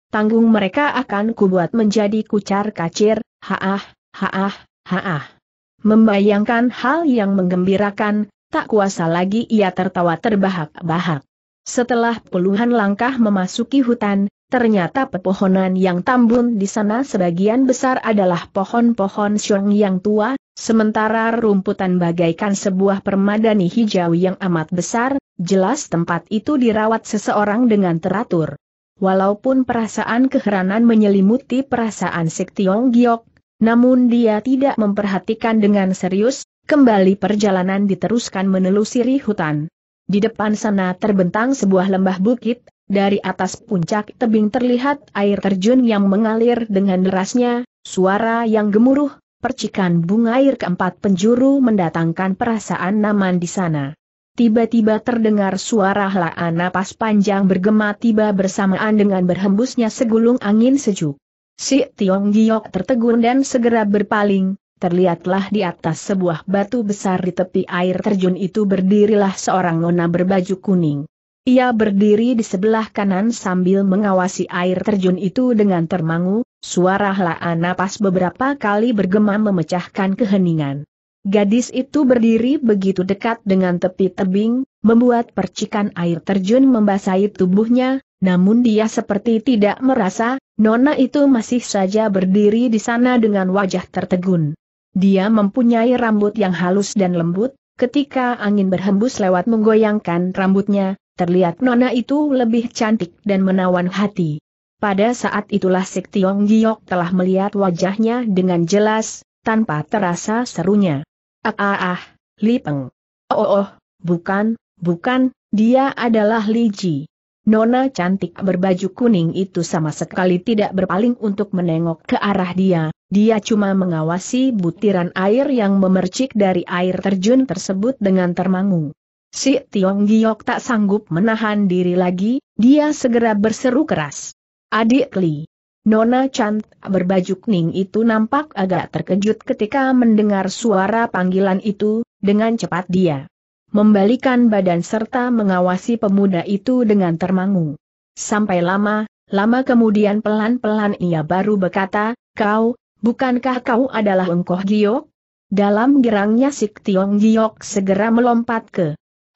Tanggung mereka akan kubuat menjadi kucar kacir, haah, haah, haah. Membayangkan hal yang menggembirakan, Tak kuasa lagi ia tertawa terbahak-bahak. Setelah puluhan langkah memasuki hutan, ternyata pepohonan yang tambun di sana sebagian besar adalah pohon-pohon syong yang tua, sementara rumputan bagaikan sebuah permadani hijau yang amat besar, jelas tempat itu dirawat seseorang dengan teratur. Walaupun perasaan keheranan menyelimuti perasaan Sik Tiong Giok, namun dia tidak memperhatikan dengan serius, Kembali perjalanan diteruskan menelusuri hutan. Di depan sana terbentang sebuah lembah bukit, dari atas puncak tebing terlihat air terjun yang mengalir dengan derasnya, suara yang gemuruh, percikan bunga air keempat penjuru mendatangkan perasaan naman di sana. Tiba-tiba terdengar suara helaan napas panjang bergema tiba bersamaan dengan berhembusnya segulung angin sejuk. Si Tiong Giok tertegun dan segera berpaling, terlihatlah di atas sebuah batu besar di tepi air terjun itu berdirilah seorang nona berbaju kuning. Ia berdiri di sebelah kanan sambil mengawasi air terjun itu dengan termangu, suara helaan napas beberapa kali bergema memecahkan keheningan. Gadis itu berdiri begitu dekat dengan tepi tebing, membuat percikan air terjun membasahi tubuhnya, namun dia seperti tidak merasa, nona itu masih saja berdiri di sana dengan wajah tertegun. Dia mempunyai rambut yang halus dan lembut, ketika angin berhembus lewat menggoyangkan rambutnya, terlihat nona itu lebih cantik dan menawan hati. Pada saat itulah Sik Tiong Giok telah melihat wajahnya dengan jelas, tanpa terasa serunya. Ah ah ah, Li Peng. Oh oh, oh bukan, bukan, dia adalah Li Ji. Nona cantik berbaju kuning itu sama sekali tidak berpaling untuk menengok ke arah dia, dia cuma mengawasi butiran air yang memercik dari air terjun tersebut dengan termangu. Si Tiong Giok tak sanggup menahan diri lagi, dia segera berseru keras. Adik Li. Nona Chan berbaju kuning itu nampak agak terkejut ketika mendengar suara panggilan itu, dengan cepat dia membalikan badan serta mengawasi pemuda itu dengan termangu. Sampai lama, lama kemudian pelan-pelan ia baru berkata, kau, Bukankah kau adalah Engkoh Giok? Dalam gerangnya Sik Tiong Giok segera melompat ke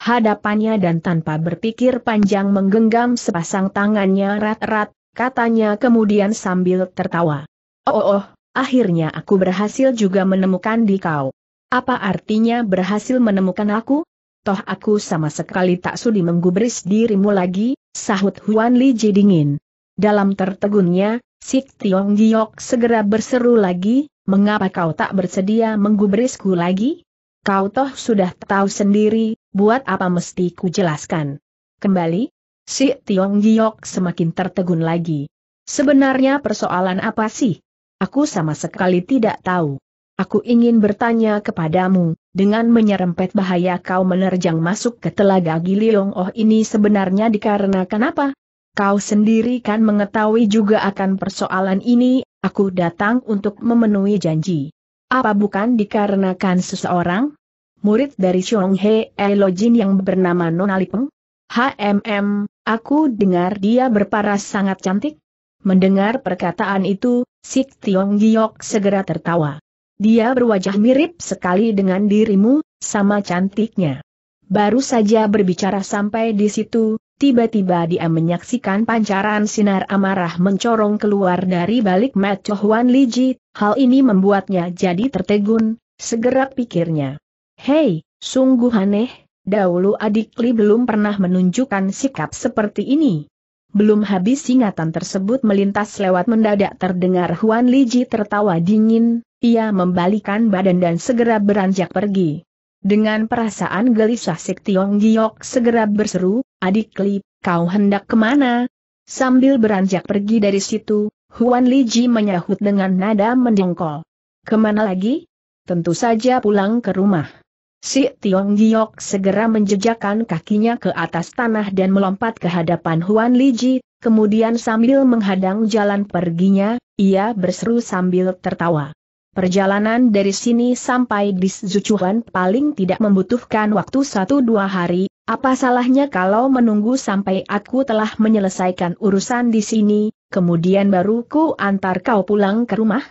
hadapannya dan tanpa berpikir panjang menggenggam sepasang tangannya rat-rat, katanya kemudian sambil tertawa. Oh, oh, oh, akhirnya aku berhasil juga menemukan di kau. Apa artinya berhasil menemukan aku? Toh aku sama sekali tak sudi menggubris dirimu lagi, sahut Huan Li Ji dingin. Dalam tertegunnya, Sik Tiong Giok segera berseru lagi, mengapa kau tak bersedia menggubrisku lagi? Kau toh sudah tahu sendiri, buat apa mesti ku jelaskan. Kembali, Si Tiong Giok semakin tertegun lagi. Sebenarnya persoalan apa sih? Aku sama sekali tidak tahu. Aku ingin bertanya kepadamu, dengan menyerempet bahaya kau menerjang masuk ke telaga Giliong Oh ini sebenarnya dikarenakan apa? Kau sendiri kan mengetahui juga akan persoalan ini, aku datang untuk memenuhi janji. Apa bukan dikarenakan seseorang? Murid dari Xiong He Elojin yang bernama Nonalipeng? HMM, aku dengar dia berparas sangat cantik. Mendengar perkataan itu, Sik Tiong Giok segera tertawa. Dia berwajah mirip sekali dengan dirimu, sama cantiknya. Baru saja berbicara sampai di situ, Tiba-tiba dia menyaksikan pancaran sinar amarah mencorong keluar dari balik Mat Huan Liji, hal ini membuatnya jadi tertegun, segera pikirnya. Hei, sungguh aneh, dahulu adik Li belum pernah menunjukkan sikap seperti ini. Belum habis ingatan tersebut melintas lewat mendadak terdengar Huan Liji tertawa dingin, ia membalikan badan dan segera beranjak pergi. Dengan perasaan gelisah Sik Tiong Giok segera berseru, adik Li, kau hendak kemana? Sambil beranjak pergi dari situ, Huan Li Ji menyahut dengan nada mendengkol. Kemana lagi? Tentu saja pulang ke rumah. Si Tiong Giok segera menjejakkan kakinya ke atas tanah dan melompat ke hadapan Huan Li Ji, kemudian sambil menghadang jalan perginya, ia berseru sambil tertawa. Perjalanan dari sini sampai di Zucuan paling tidak membutuhkan waktu satu dua hari, apa salahnya kalau menunggu sampai aku telah menyelesaikan urusan di sini, kemudian baru ku antar kau pulang ke rumah?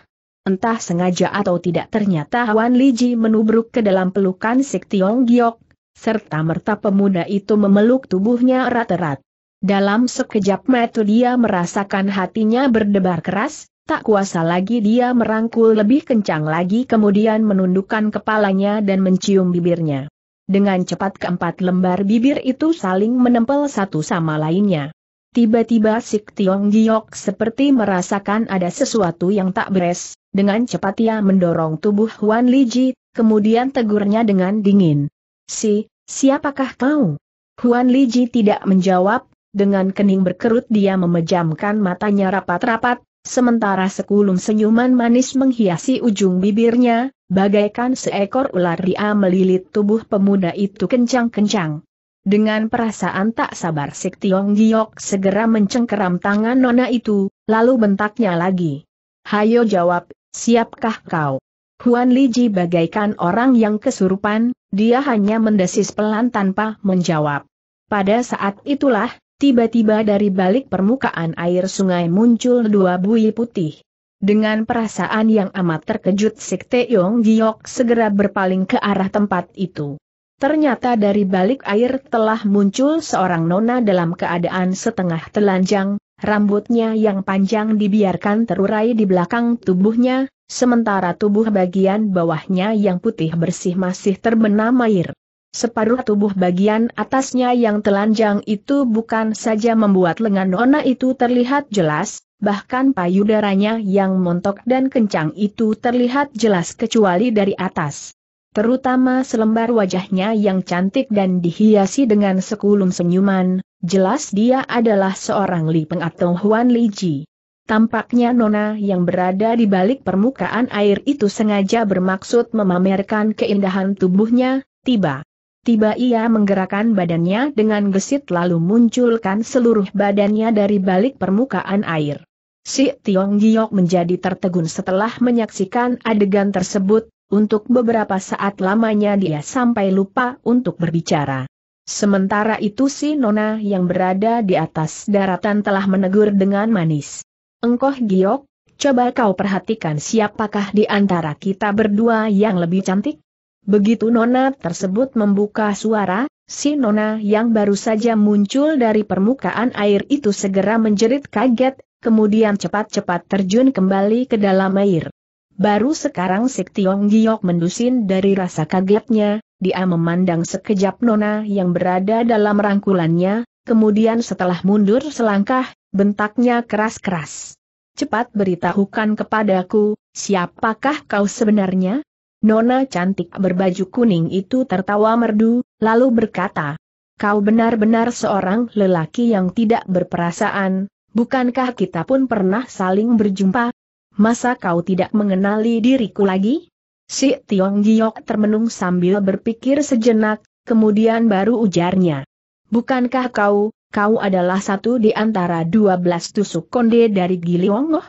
Entah sengaja atau tidak ternyata Wan Liji menubruk ke dalam pelukan Sik Tiong Giok, serta merta pemuda itu memeluk tubuhnya erat-erat. Dalam sekejap mata dia merasakan hatinya berdebar keras, Tak kuasa lagi dia merangkul lebih kencang lagi kemudian menundukkan kepalanya dan mencium bibirnya. Dengan cepat keempat lembar bibir itu saling menempel satu sama lainnya. Tiba-tiba Sik Tiong Giok seperti merasakan ada sesuatu yang tak beres, dengan cepat ia mendorong tubuh Huan Ji, kemudian tegurnya dengan dingin. Si, siapakah kau? Huan Liji tidak menjawab, dengan kening berkerut dia memejamkan matanya rapat-rapat, Sementara sekulum senyuman manis menghiasi ujung bibirnya, bagaikan seekor ular dia melilit tubuh pemuda itu kencang-kencang. Dengan perasaan tak sabar Sik Tiong Giok segera mencengkeram tangan nona itu, lalu bentaknya lagi. Hayo jawab, siapkah kau? Huan Liji bagaikan orang yang kesurupan, dia hanya mendesis pelan tanpa menjawab. Pada saat itulah, Tiba-tiba dari balik permukaan air sungai muncul dua buih putih. Dengan perasaan yang amat terkejut Sik Teong Giok segera berpaling ke arah tempat itu. Ternyata dari balik air telah muncul seorang nona dalam keadaan setengah telanjang, rambutnya yang panjang dibiarkan terurai di belakang tubuhnya, sementara tubuh bagian bawahnya yang putih bersih masih terbenam air. Separuh tubuh bagian atasnya yang telanjang itu bukan saja membuat lengan Nona itu terlihat jelas, bahkan payudaranya yang montok dan kencang itu terlihat jelas kecuali dari atas. Terutama selembar wajahnya yang cantik dan dihiasi dengan sekulum senyuman, jelas dia adalah seorang Li Peng atau Huan Li Ji. Tampaknya Nona yang berada di balik permukaan air itu sengaja bermaksud memamerkan keindahan tubuhnya, tiba. Tiba ia menggerakkan badannya dengan gesit lalu munculkan seluruh badannya dari balik permukaan air. Si Tiong Giok menjadi tertegun setelah menyaksikan adegan tersebut, untuk beberapa saat lamanya dia sampai lupa untuk berbicara. Sementara itu si Nona yang berada di atas daratan telah menegur dengan manis. Engkoh Giok, coba kau perhatikan siapakah di antara kita berdua yang lebih cantik? Begitu Nona tersebut membuka suara, si Nona yang baru saja muncul dari permukaan air itu segera menjerit kaget, kemudian cepat-cepat terjun kembali ke dalam air. Baru sekarang Sik Tiong Giok mendusin dari rasa kagetnya, dia memandang sekejap Nona yang berada dalam rangkulannya, kemudian setelah mundur selangkah, bentaknya keras-keras. Cepat beritahukan kepadaku, siapakah kau sebenarnya? Nona cantik berbaju kuning itu tertawa merdu, lalu berkata, Kau benar-benar seorang lelaki yang tidak berperasaan, bukankah kita pun pernah saling berjumpa? Masa kau tidak mengenali diriku lagi? Si Tiong Giok termenung sambil berpikir sejenak, kemudian baru ujarnya. Bukankah kau, kau adalah satu di antara dua belas tusuk konde dari Giliongoh?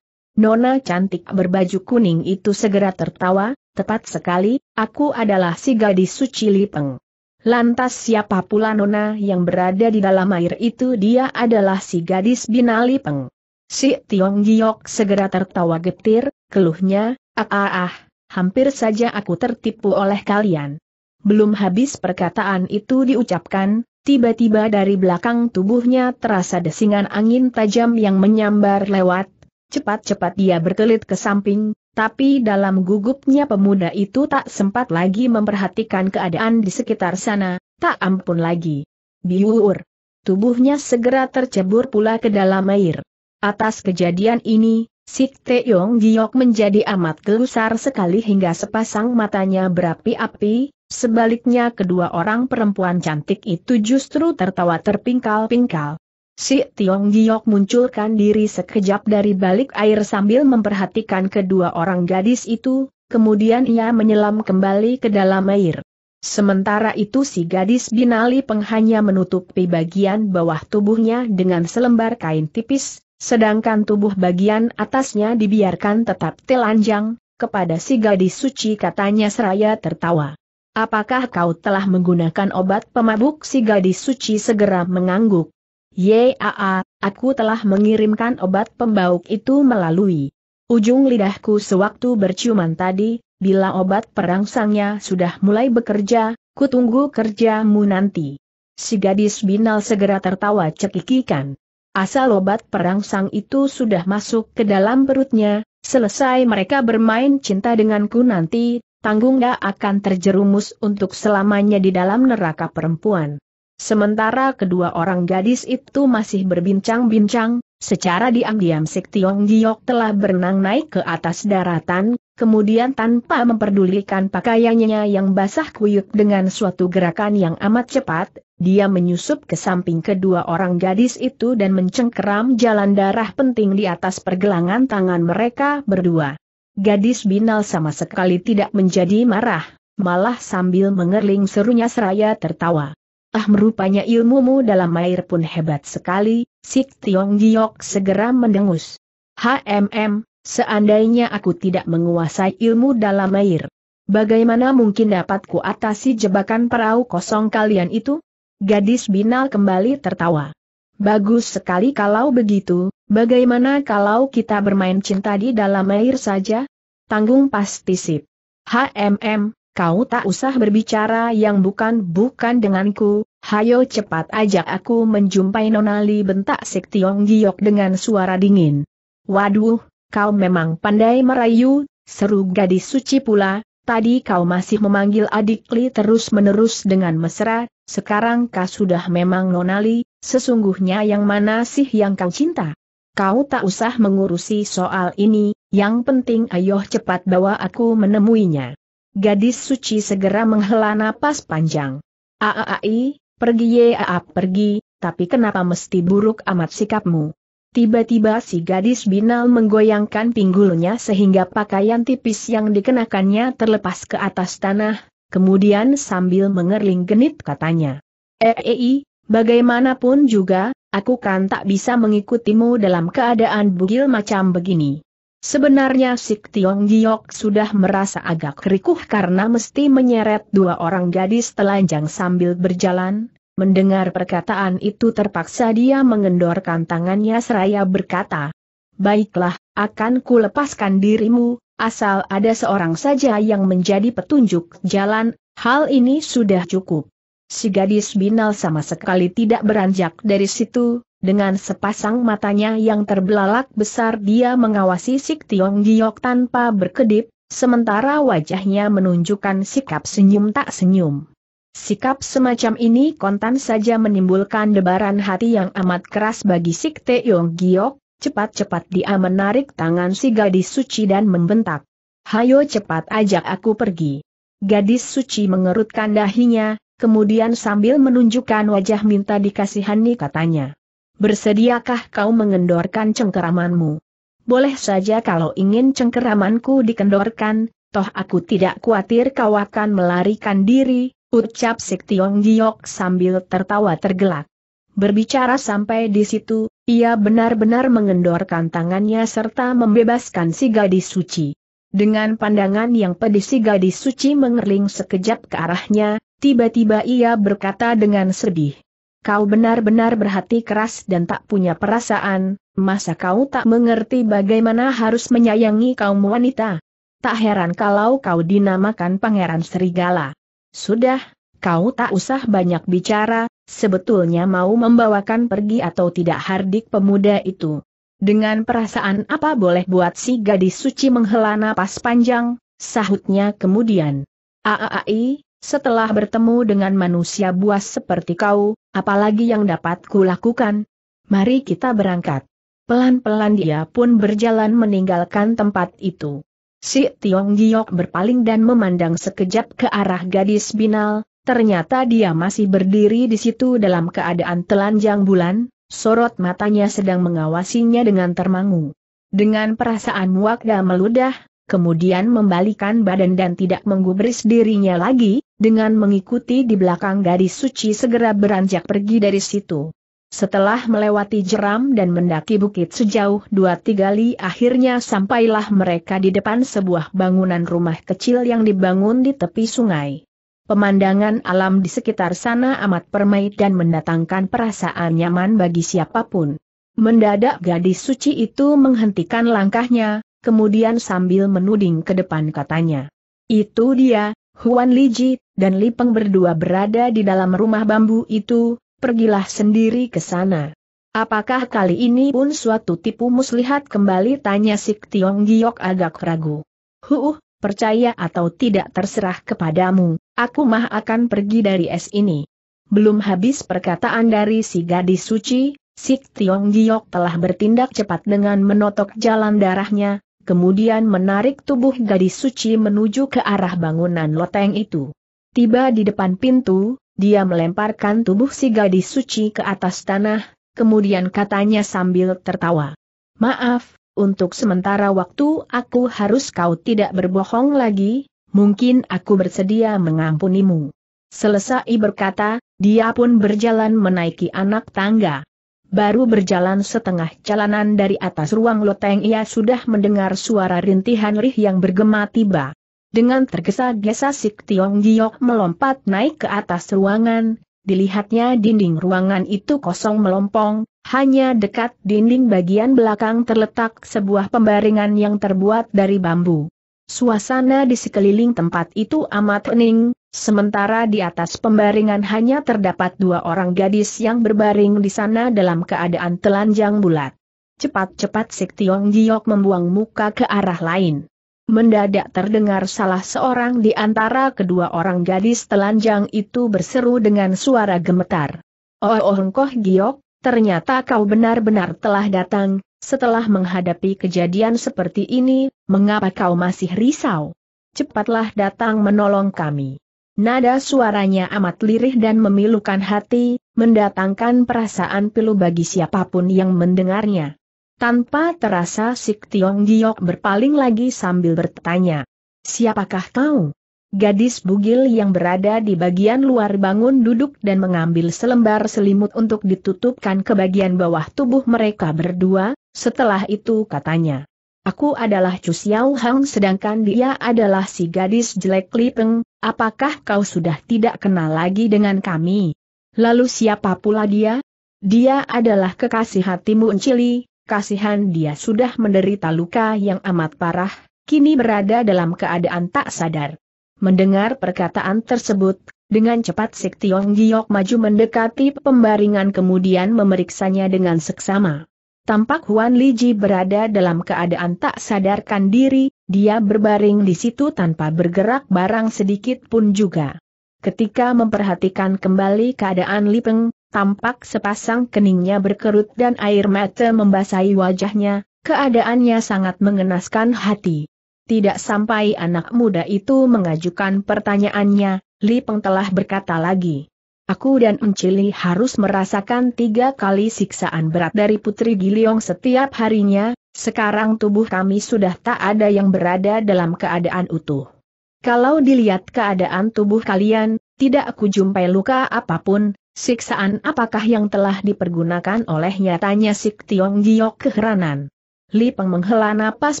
Nona cantik berbaju kuning itu segera tertawa, tepat sekali, aku adalah si gadis suci Lipeng. Lantas siapa pula Nona yang berada di dalam air itu dia adalah si gadis Binali Peng. Si Tiong Giok segera tertawa getir, keluhnya, ah ah ah, hampir saja aku tertipu oleh kalian. Belum habis perkataan itu diucapkan, tiba-tiba dari belakang tubuhnya terasa desingan angin tajam yang menyambar lewat, Cepat-cepat dia berkelit ke samping, tapi dalam gugupnya pemuda itu tak sempat lagi memperhatikan keadaan di sekitar sana, tak ampun lagi. Biur. Tubuhnya segera tercebur pula ke dalam air. Atas kejadian ini, Sik Teong Giok menjadi amat gelusar sekali hingga sepasang matanya berapi-api, sebaliknya kedua orang perempuan cantik itu justru tertawa terpingkal-pingkal. Si Tiong Giok munculkan diri sekejap dari balik air sambil memperhatikan kedua orang gadis itu, kemudian ia menyelam kembali ke dalam air. Sementara itu si gadis binali penghanya menutupi bagian bawah tubuhnya dengan selembar kain tipis, sedangkan tubuh bagian atasnya dibiarkan tetap telanjang, kepada si gadis suci katanya seraya tertawa. Apakah kau telah menggunakan obat pemabuk? Si gadis suci segera mengangguk. Yaa, ah, ah, aku telah mengirimkan obat pembauk itu melalui ujung lidahku sewaktu berciuman tadi, bila obat perangsangnya sudah mulai bekerja, ku tunggu kerjamu nanti. Si gadis binal segera tertawa cekikikan. Asal obat perangsang itu sudah masuk ke dalam perutnya, selesai mereka bermain cinta denganku nanti, tanggung gak akan terjerumus untuk selamanya di dalam neraka perempuan. Sementara kedua orang gadis itu masih berbincang-bincang, secara diam-diam Sik Tiong Giok telah berenang naik ke atas daratan, kemudian tanpa memperdulikan pakaiannya yang basah kuyuk dengan suatu gerakan yang amat cepat, dia menyusup ke samping kedua orang gadis itu dan mencengkeram jalan darah penting di atas pergelangan tangan mereka berdua. Gadis binal sama sekali tidak menjadi marah, malah sambil mengerling serunya seraya tertawa. Ah merupanya ilmumu dalam air pun hebat sekali, Sik Tiong Giok segera mendengus. HMM, seandainya aku tidak menguasai ilmu dalam air, bagaimana mungkin dapat ku atasi jebakan perahu kosong kalian itu? Gadis binal kembali tertawa. Bagus sekali kalau begitu, bagaimana kalau kita bermain cinta di dalam air saja? Tanggung pasti sip. HMM, kau tak usah berbicara yang bukan-bukan denganku, hayo cepat ajak aku menjumpai Nonali bentak Sik Tiong Giok dengan suara dingin. Waduh, kau memang pandai merayu, seru gadis suci pula, tadi kau masih memanggil adik Li terus-menerus dengan mesra, sekarang kau sudah memang Nonali, sesungguhnya yang mana sih yang kau cinta? Kau tak usah mengurusi soal ini, yang penting ayo cepat bawa aku menemuinya. Gadis suci segera menghela napas panjang. Aai, pergi ye ya pergi, tapi kenapa mesti buruk amat sikapmu? Tiba-tiba si gadis binal menggoyangkan pinggulnya sehingga pakaian tipis yang dikenakannya terlepas ke atas tanah, kemudian sambil mengerling genit katanya. Eei, bagaimanapun juga, aku kan tak bisa mengikutimu dalam keadaan bugil macam begini. Sebenarnya Sik Tiong Giok sudah merasa agak kerikuh karena mesti menyeret dua orang gadis telanjang sambil berjalan. Mendengar perkataan itu terpaksa dia mengendorkan tangannya seraya berkata, Baiklah, akan ku lepaskan dirimu, asal ada seorang saja yang menjadi petunjuk jalan, hal ini sudah cukup. Si gadis binal sama sekali tidak beranjak dari situ, dengan sepasang matanya yang terbelalak besar dia mengawasi Sik Tiong Giok tanpa berkedip, sementara wajahnya menunjukkan sikap senyum tak senyum. Sikap semacam ini kontan saja menimbulkan debaran hati yang amat keras bagi Sik Tiong Giok, cepat-cepat dia menarik tangan si gadis suci dan membentak. Hayo cepat ajak aku pergi. Gadis suci mengerutkan dahinya, kemudian sambil menunjukkan wajah minta dikasihani katanya bersediakah kau mengendorkan cengkeramanmu? Boleh saja kalau ingin cengkeramanku dikendorkan, toh aku tidak khawatir kau akan melarikan diri, ucap Sik Tiong Giok sambil tertawa tergelak. Berbicara sampai di situ, ia benar-benar mengendorkan tangannya serta membebaskan si gadis suci. Dengan pandangan yang pedih si gadis suci mengerling sekejap ke arahnya, tiba-tiba ia berkata dengan sedih kau benar-benar berhati keras dan tak punya perasaan, masa kau tak mengerti bagaimana harus menyayangi kaum wanita? Tak heran kalau kau dinamakan pangeran serigala. Sudah, kau tak usah banyak bicara, sebetulnya mau membawakan pergi atau tidak hardik pemuda itu. Dengan perasaan apa boleh buat si gadis suci menghela napas panjang, sahutnya kemudian. Aai, setelah bertemu dengan manusia buas seperti kau, apalagi yang dapat kulakukan? Mari kita berangkat. Pelan-pelan dia pun berjalan meninggalkan tempat itu. Si Tiong Giok berpaling dan memandang sekejap ke arah gadis binal, ternyata dia masih berdiri di situ dalam keadaan telanjang bulan, sorot matanya sedang mengawasinya dengan termangu. Dengan perasaan dan meludah, kemudian membalikan badan dan tidak menggubris dirinya lagi, dengan mengikuti di belakang gadis suci segera beranjak pergi dari situ. Setelah melewati jeram dan mendaki bukit sejauh dua tiga li akhirnya sampailah mereka di depan sebuah bangunan rumah kecil yang dibangun di tepi sungai. Pemandangan alam di sekitar sana amat permai dan mendatangkan perasaan nyaman bagi siapapun. Mendadak gadis suci itu menghentikan langkahnya, kemudian sambil menuding ke depan katanya. Itu dia, Huan Liji, dan Lipeng berdua berada di dalam rumah bambu itu, pergilah sendiri ke sana. Apakah kali ini pun suatu tipu muslihat kembali tanya Sik Tiong Giok agak ragu. Huh, percaya atau tidak terserah kepadamu, aku mah akan pergi dari es ini. Belum habis perkataan dari si gadis suci, Sik Tiong Giok telah bertindak cepat dengan menotok jalan darahnya, kemudian menarik tubuh gadis suci menuju ke arah bangunan loteng itu. Tiba di depan pintu, dia melemparkan tubuh si gadis suci ke atas tanah, kemudian katanya sambil tertawa. Maaf, untuk sementara waktu aku harus kau tidak berbohong lagi, mungkin aku bersedia mengampunimu. Selesai berkata, dia pun berjalan menaiki anak tangga. Baru berjalan setengah jalanan dari atas ruang loteng ia sudah mendengar suara rintihan rih yang bergema tiba. Dengan tergesa-gesa Sik Tiong Giok melompat naik ke atas ruangan, dilihatnya dinding ruangan itu kosong melompong, hanya dekat dinding bagian belakang terletak sebuah pembaringan yang terbuat dari bambu. Suasana di sekeliling tempat itu amat hening, sementara di atas pembaringan hanya terdapat dua orang gadis yang berbaring di sana dalam keadaan telanjang bulat. Cepat-cepat Sik Tiong Giok membuang muka ke arah lain mendadak terdengar salah seorang di antara kedua orang gadis telanjang itu berseru dengan suara gemetar. Oh, oh Hengkoh Giok, ternyata kau benar-benar telah datang, setelah menghadapi kejadian seperti ini, mengapa kau masih risau? Cepatlah datang menolong kami. Nada suaranya amat lirih dan memilukan hati, mendatangkan perasaan pilu bagi siapapun yang mendengarnya. Tanpa terasa Sik Tiong Giok berpaling lagi sambil bertanya. Siapakah kau? Gadis bugil yang berada di bagian luar bangun duduk dan mengambil selembar selimut untuk ditutupkan ke bagian bawah tubuh mereka berdua, setelah itu katanya. Aku adalah Chu Xiao Hang sedangkan dia adalah si gadis jelek Lipeng, apakah kau sudah tidak kenal lagi dengan kami? Lalu siapa pula dia? Dia adalah kekasih hatimu Encili, kasihan dia sudah menderita luka yang amat parah, kini berada dalam keadaan tak sadar. Mendengar perkataan tersebut, dengan cepat Sik Tiong Giok maju mendekati pembaringan kemudian memeriksanya dengan seksama. Tampak Huan Li Ji berada dalam keadaan tak sadarkan diri, dia berbaring di situ tanpa bergerak barang sedikit pun juga. Ketika memperhatikan kembali keadaan Lipeng, tampak sepasang keningnya berkerut dan air mata membasahi wajahnya, keadaannya sangat mengenaskan hati. Tidak sampai anak muda itu mengajukan pertanyaannya, Li Peng telah berkata lagi. Aku dan Encili harus merasakan tiga kali siksaan berat dari Putri Giliong setiap harinya, sekarang tubuh kami sudah tak ada yang berada dalam keadaan utuh. Kalau dilihat keadaan tubuh kalian, tidak aku jumpai luka apapun, Siksaan apakah yang telah dipergunakan oleh nyatanya Sik Tiong Giok keheranan. Li Peng menghela napas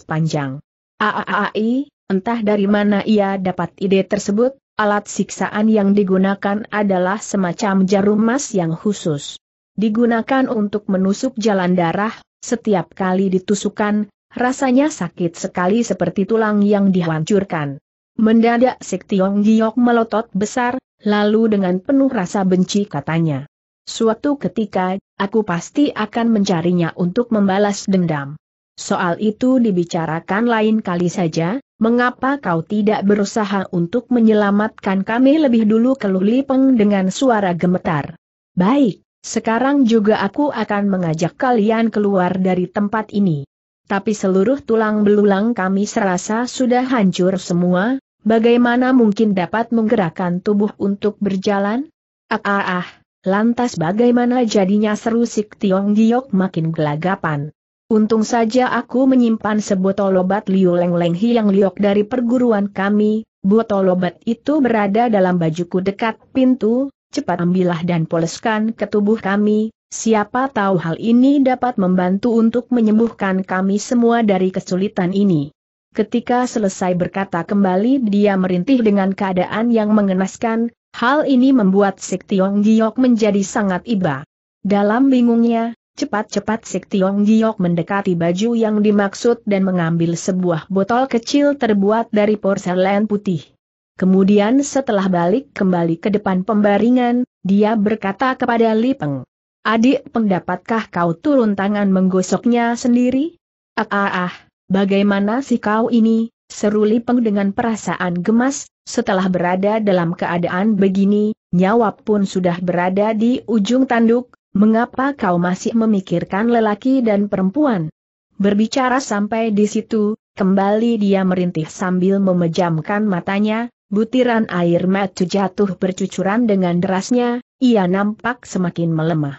panjang. Aaai, entah dari mana ia dapat ide tersebut, alat siksaan yang digunakan adalah semacam jarum emas yang khusus. Digunakan untuk menusuk jalan darah, setiap kali ditusukan, rasanya sakit sekali seperti tulang yang dihancurkan. Mendadak Sik Tiong Giok melotot besar, lalu dengan penuh rasa benci katanya. Suatu ketika, aku pasti akan mencarinya untuk membalas dendam. Soal itu dibicarakan lain kali saja, mengapa kau tidak berusaha untuk menyelamatkan kami lebih dulu keluh Lipeng dengan suara gemetar. Baik, sekarang juga aku akan mengajak kalian keluar dari tempat ini. Tapi seluruh tulang belulang kami serasa sudah hancur semua, Bagaimana mungkin dapat menggerakkan tubuh untuk berjalan? Ah ah ah, lantas bagaimana jadinya seru Sik Tiong Giok makin gelagapan. Untung saja aku menyimpan sebotol obat Liu Leng Leng Hiang Liok dari perguruan kami, botol obat itu berada dalam bajuku dekat pintu, cepat ambillah dan poleskan ke tubuh kami, siapa tahu hal ini dapat membantu untuk menyembuhkan kami semua dari kesulitan ini. Ketika selesai berkata kembali dia merintih dengan keadaan yang mengenaskan, hal ini membuat Sik Tiong Giok menjadi sangat iba. Dalam bingungnya, cepat-cepat Sik Tiong Giok mendekati baju yang dimaksud dan mengambil sebuah botol kecil terbuat dari porselen putih. Kemudian setelah balik kembali ke depan pembaringan, dia berkata kepada Lipeng, Adik pendapatkah kau turun tangan menggosoknya sendiri? Ah ah ah. Bagaimana si kau ini? Seru Lipeng dengan perasaan gemas, setelah berada dalam keadaan begini, nyawa pun sudah berada di ujung tanduk, mengapa kau masih memikirkan lelaki dan perempuan? Berbicara sampai di situ, kembali dia merintih sambil memejamkan matanya, butiran air mata jatuh bercucuran dengan derasnya, ia nampak semakin melemah.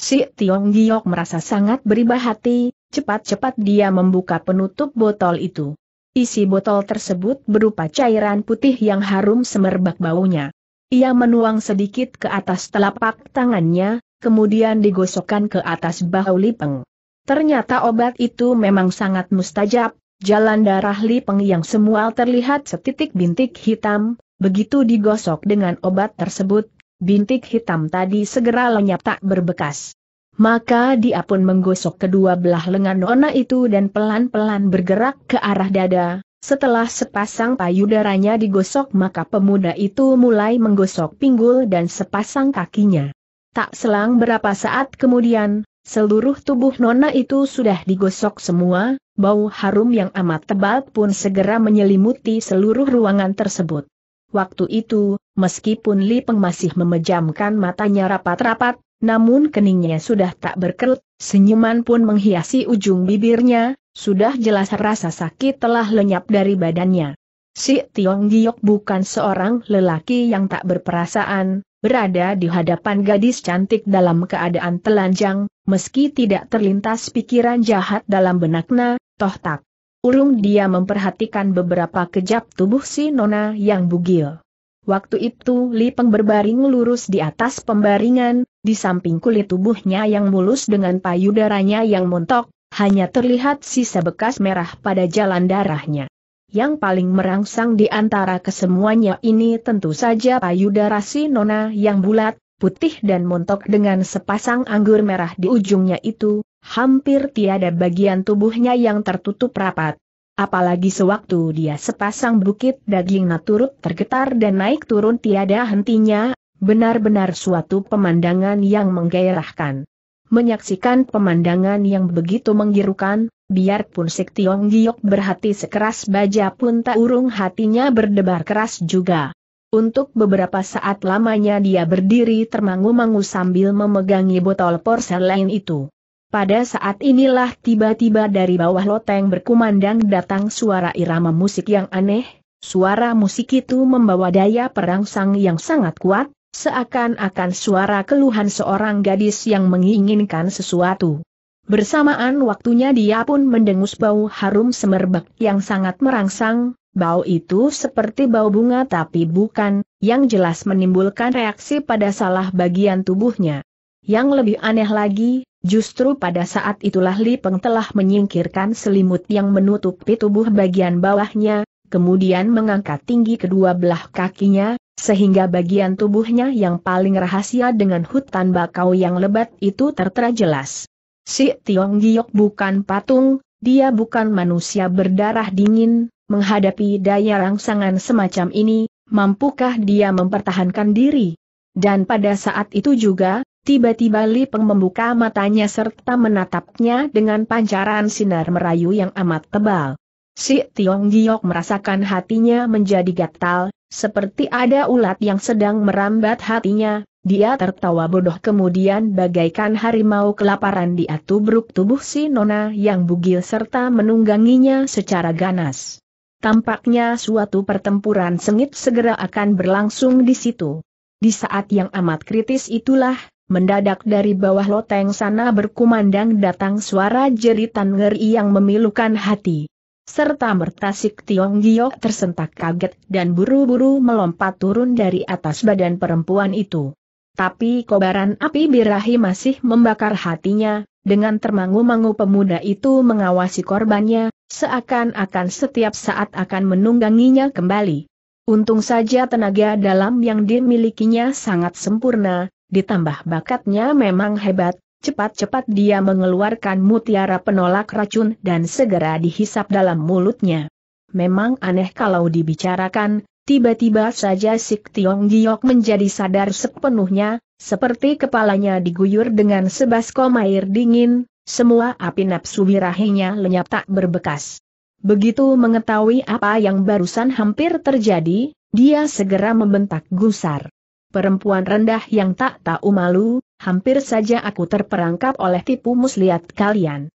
Si Tiong Giok merasa sangat beribah hati, Cepat-cepat dia membuka penutup botol itu. Isi botol tersebut berupa cairan putih yang harum semerbak baunya. Ia menuang sedikit ke atas telapak tangannya, kemudian digosokkan ke atas bahu Lipeng. Ternyata obat itu memang sangat mustajab, jalan darah Lipeng yang semua terlihat setitik bintik hitam, begitu digosok dengan obat tersebut, bintik hitam tadi segera lenyap tak berbekas. Maka dia pun menggosok kedua belah lengan nona itu dan pelan-pelan bergerak ke arah dada. Setelah sepasang payudaranya digosok maka pemuda itu mulai menggosok pinggul dan sepasang kakinya. Tak selang berapa saat kemudian, seluruh tubuh nona itu sudah digosok semua, bau harum yang amat tebal pun segera menyelimuti seluruh ruangan tersebut. Waktu itu, meskipun Li Peng masih memejamkan matanya rapat-rapat, namun keningnya sudah tak berkerut, senyuman pun menghiasi ujung bibirnya, sudah jelas rasa sakit telah lenyap dari badannya. Si Tiong Giok bukan seorang lelaki yang tak berperasaan, berada di hadapan gadis cantik dalam keadaan telanjang, meski tidak terlintas pikiran jahat dalam benaknya, toh tak. Urung dia memperhatikan beberapa kejap tubuh si Nona yang bugil. Waktu itu Lipeng berbaring lurus di atas pembaringan, di samping kulit tubuhnya yang mulus dengan payudaranya yang montok, hanya terlihat sisa bekas merah pada jalan darahnya. Yang paling merangsang di antara kesemuanya ini tentu saja payudara si Nona yang bulat, putih dan montok dengan sepasang anggur merah di ujungnya itu, hampir tiada bagian tubuhnya yang tertutup rapat. Apalagi sewaktu dia sepasang bukit daging turut tergetar dan naik turun tiada hentinya, Benar-benar suatu pemandangan yang menggairahkan. Menyaksikan pemandangan yang begitu menggirukan, biarpun Sik Giok berhati sekeras baja pun tak urung hatinya berdebar keras juga. Untuk beberapa saat lamanya dia berdiri termangu-mangu sambil memegangi botol porsel lain itu. Pada saat inilah tiba-tiba dari bawah loteng berkumandang datang suara irama musik yang aneh, Suara musik itu membawa daya perangsang yang sangat kuat, Seakan-akan suara keluhan seorang gadis yang menginginkan sesuatu. Bersamaan waktunya dia pun mendengus bau harum semerbak yang sangat merangsang, bau itu seperti bau bunga tapi bukan, yang jelas menimbulkan reaksi pada salah bagian tubuhnya. Yang lebih aneh lagi, justru pada saat itulah Li Peng telah menyingkirkan selimut yang menutupi tubuh bagian bawahnya, kemudian mengangkat tinggi kedua belah kakinya, sehingga bagian tubuhnya yang paling rahasia dengan hutan bakau yang lebat itu tertera jelas. Si Tiong Giok bukan patung, dia bukan manusia berdarah dingin, menghadapi daya rangsangan semacam ini, mampukah dia mempertahankan diri? Dan pada saat itu juga, tiba-tiba Li Peng membuka matanya serta menatapnya dengan pancaran sinar merayu yang amat tebal. Si Tiong Giok merasakan hatinya menjadi gatal, seperti ada ulat yang sedang merambat hatinya, dia tertawa bodoh kemudian bagaikan harimau kelaparan dia tubruk tubuh si Nona yang bugil serta menungganginya secara ganas. Tampaknya suatu pertempuran sengit segera akan berlangsung di situ. Di saat yang amat kritis itulah, mendadak dari bawah loteng sana berkumandang datang suara jeritan ngeri yang memilukan hati serta mertasik Tiong Giok tersentak kaget dan buru-buru melompat turun dari atas badan perempuan itu. Tapi kobaran api birahi masih membakar hatinya, dengan termangu-mangu pemuda itu mengawasi korbannya, seakan-akan setiap saat akan menungganginya kembali. Untung saja tenaga dalam yang dimilikinya sangat sempurna, ditambah bakatnya memang hebat, Cepat-cepat dia mengeluarkan mutiara penolak racun dan segera dihisap dalam mulutnya. Memang aneh kalau dibicarakan, tiba-tiba saja Sik Tiong Giok menjadi sadar sepenuhnya, seperti kepalanya diguyur dengan sebaskom air dingin, semua api nafsu birahinya lenyap tak berbekas. Begitu mengetahui apa yang barusan hampir terjadi, dia segera membentak gusar. Perempuan rendah yang tak tahu malu, hampir saja aku terperangkap oleh tipu muslihat kalian.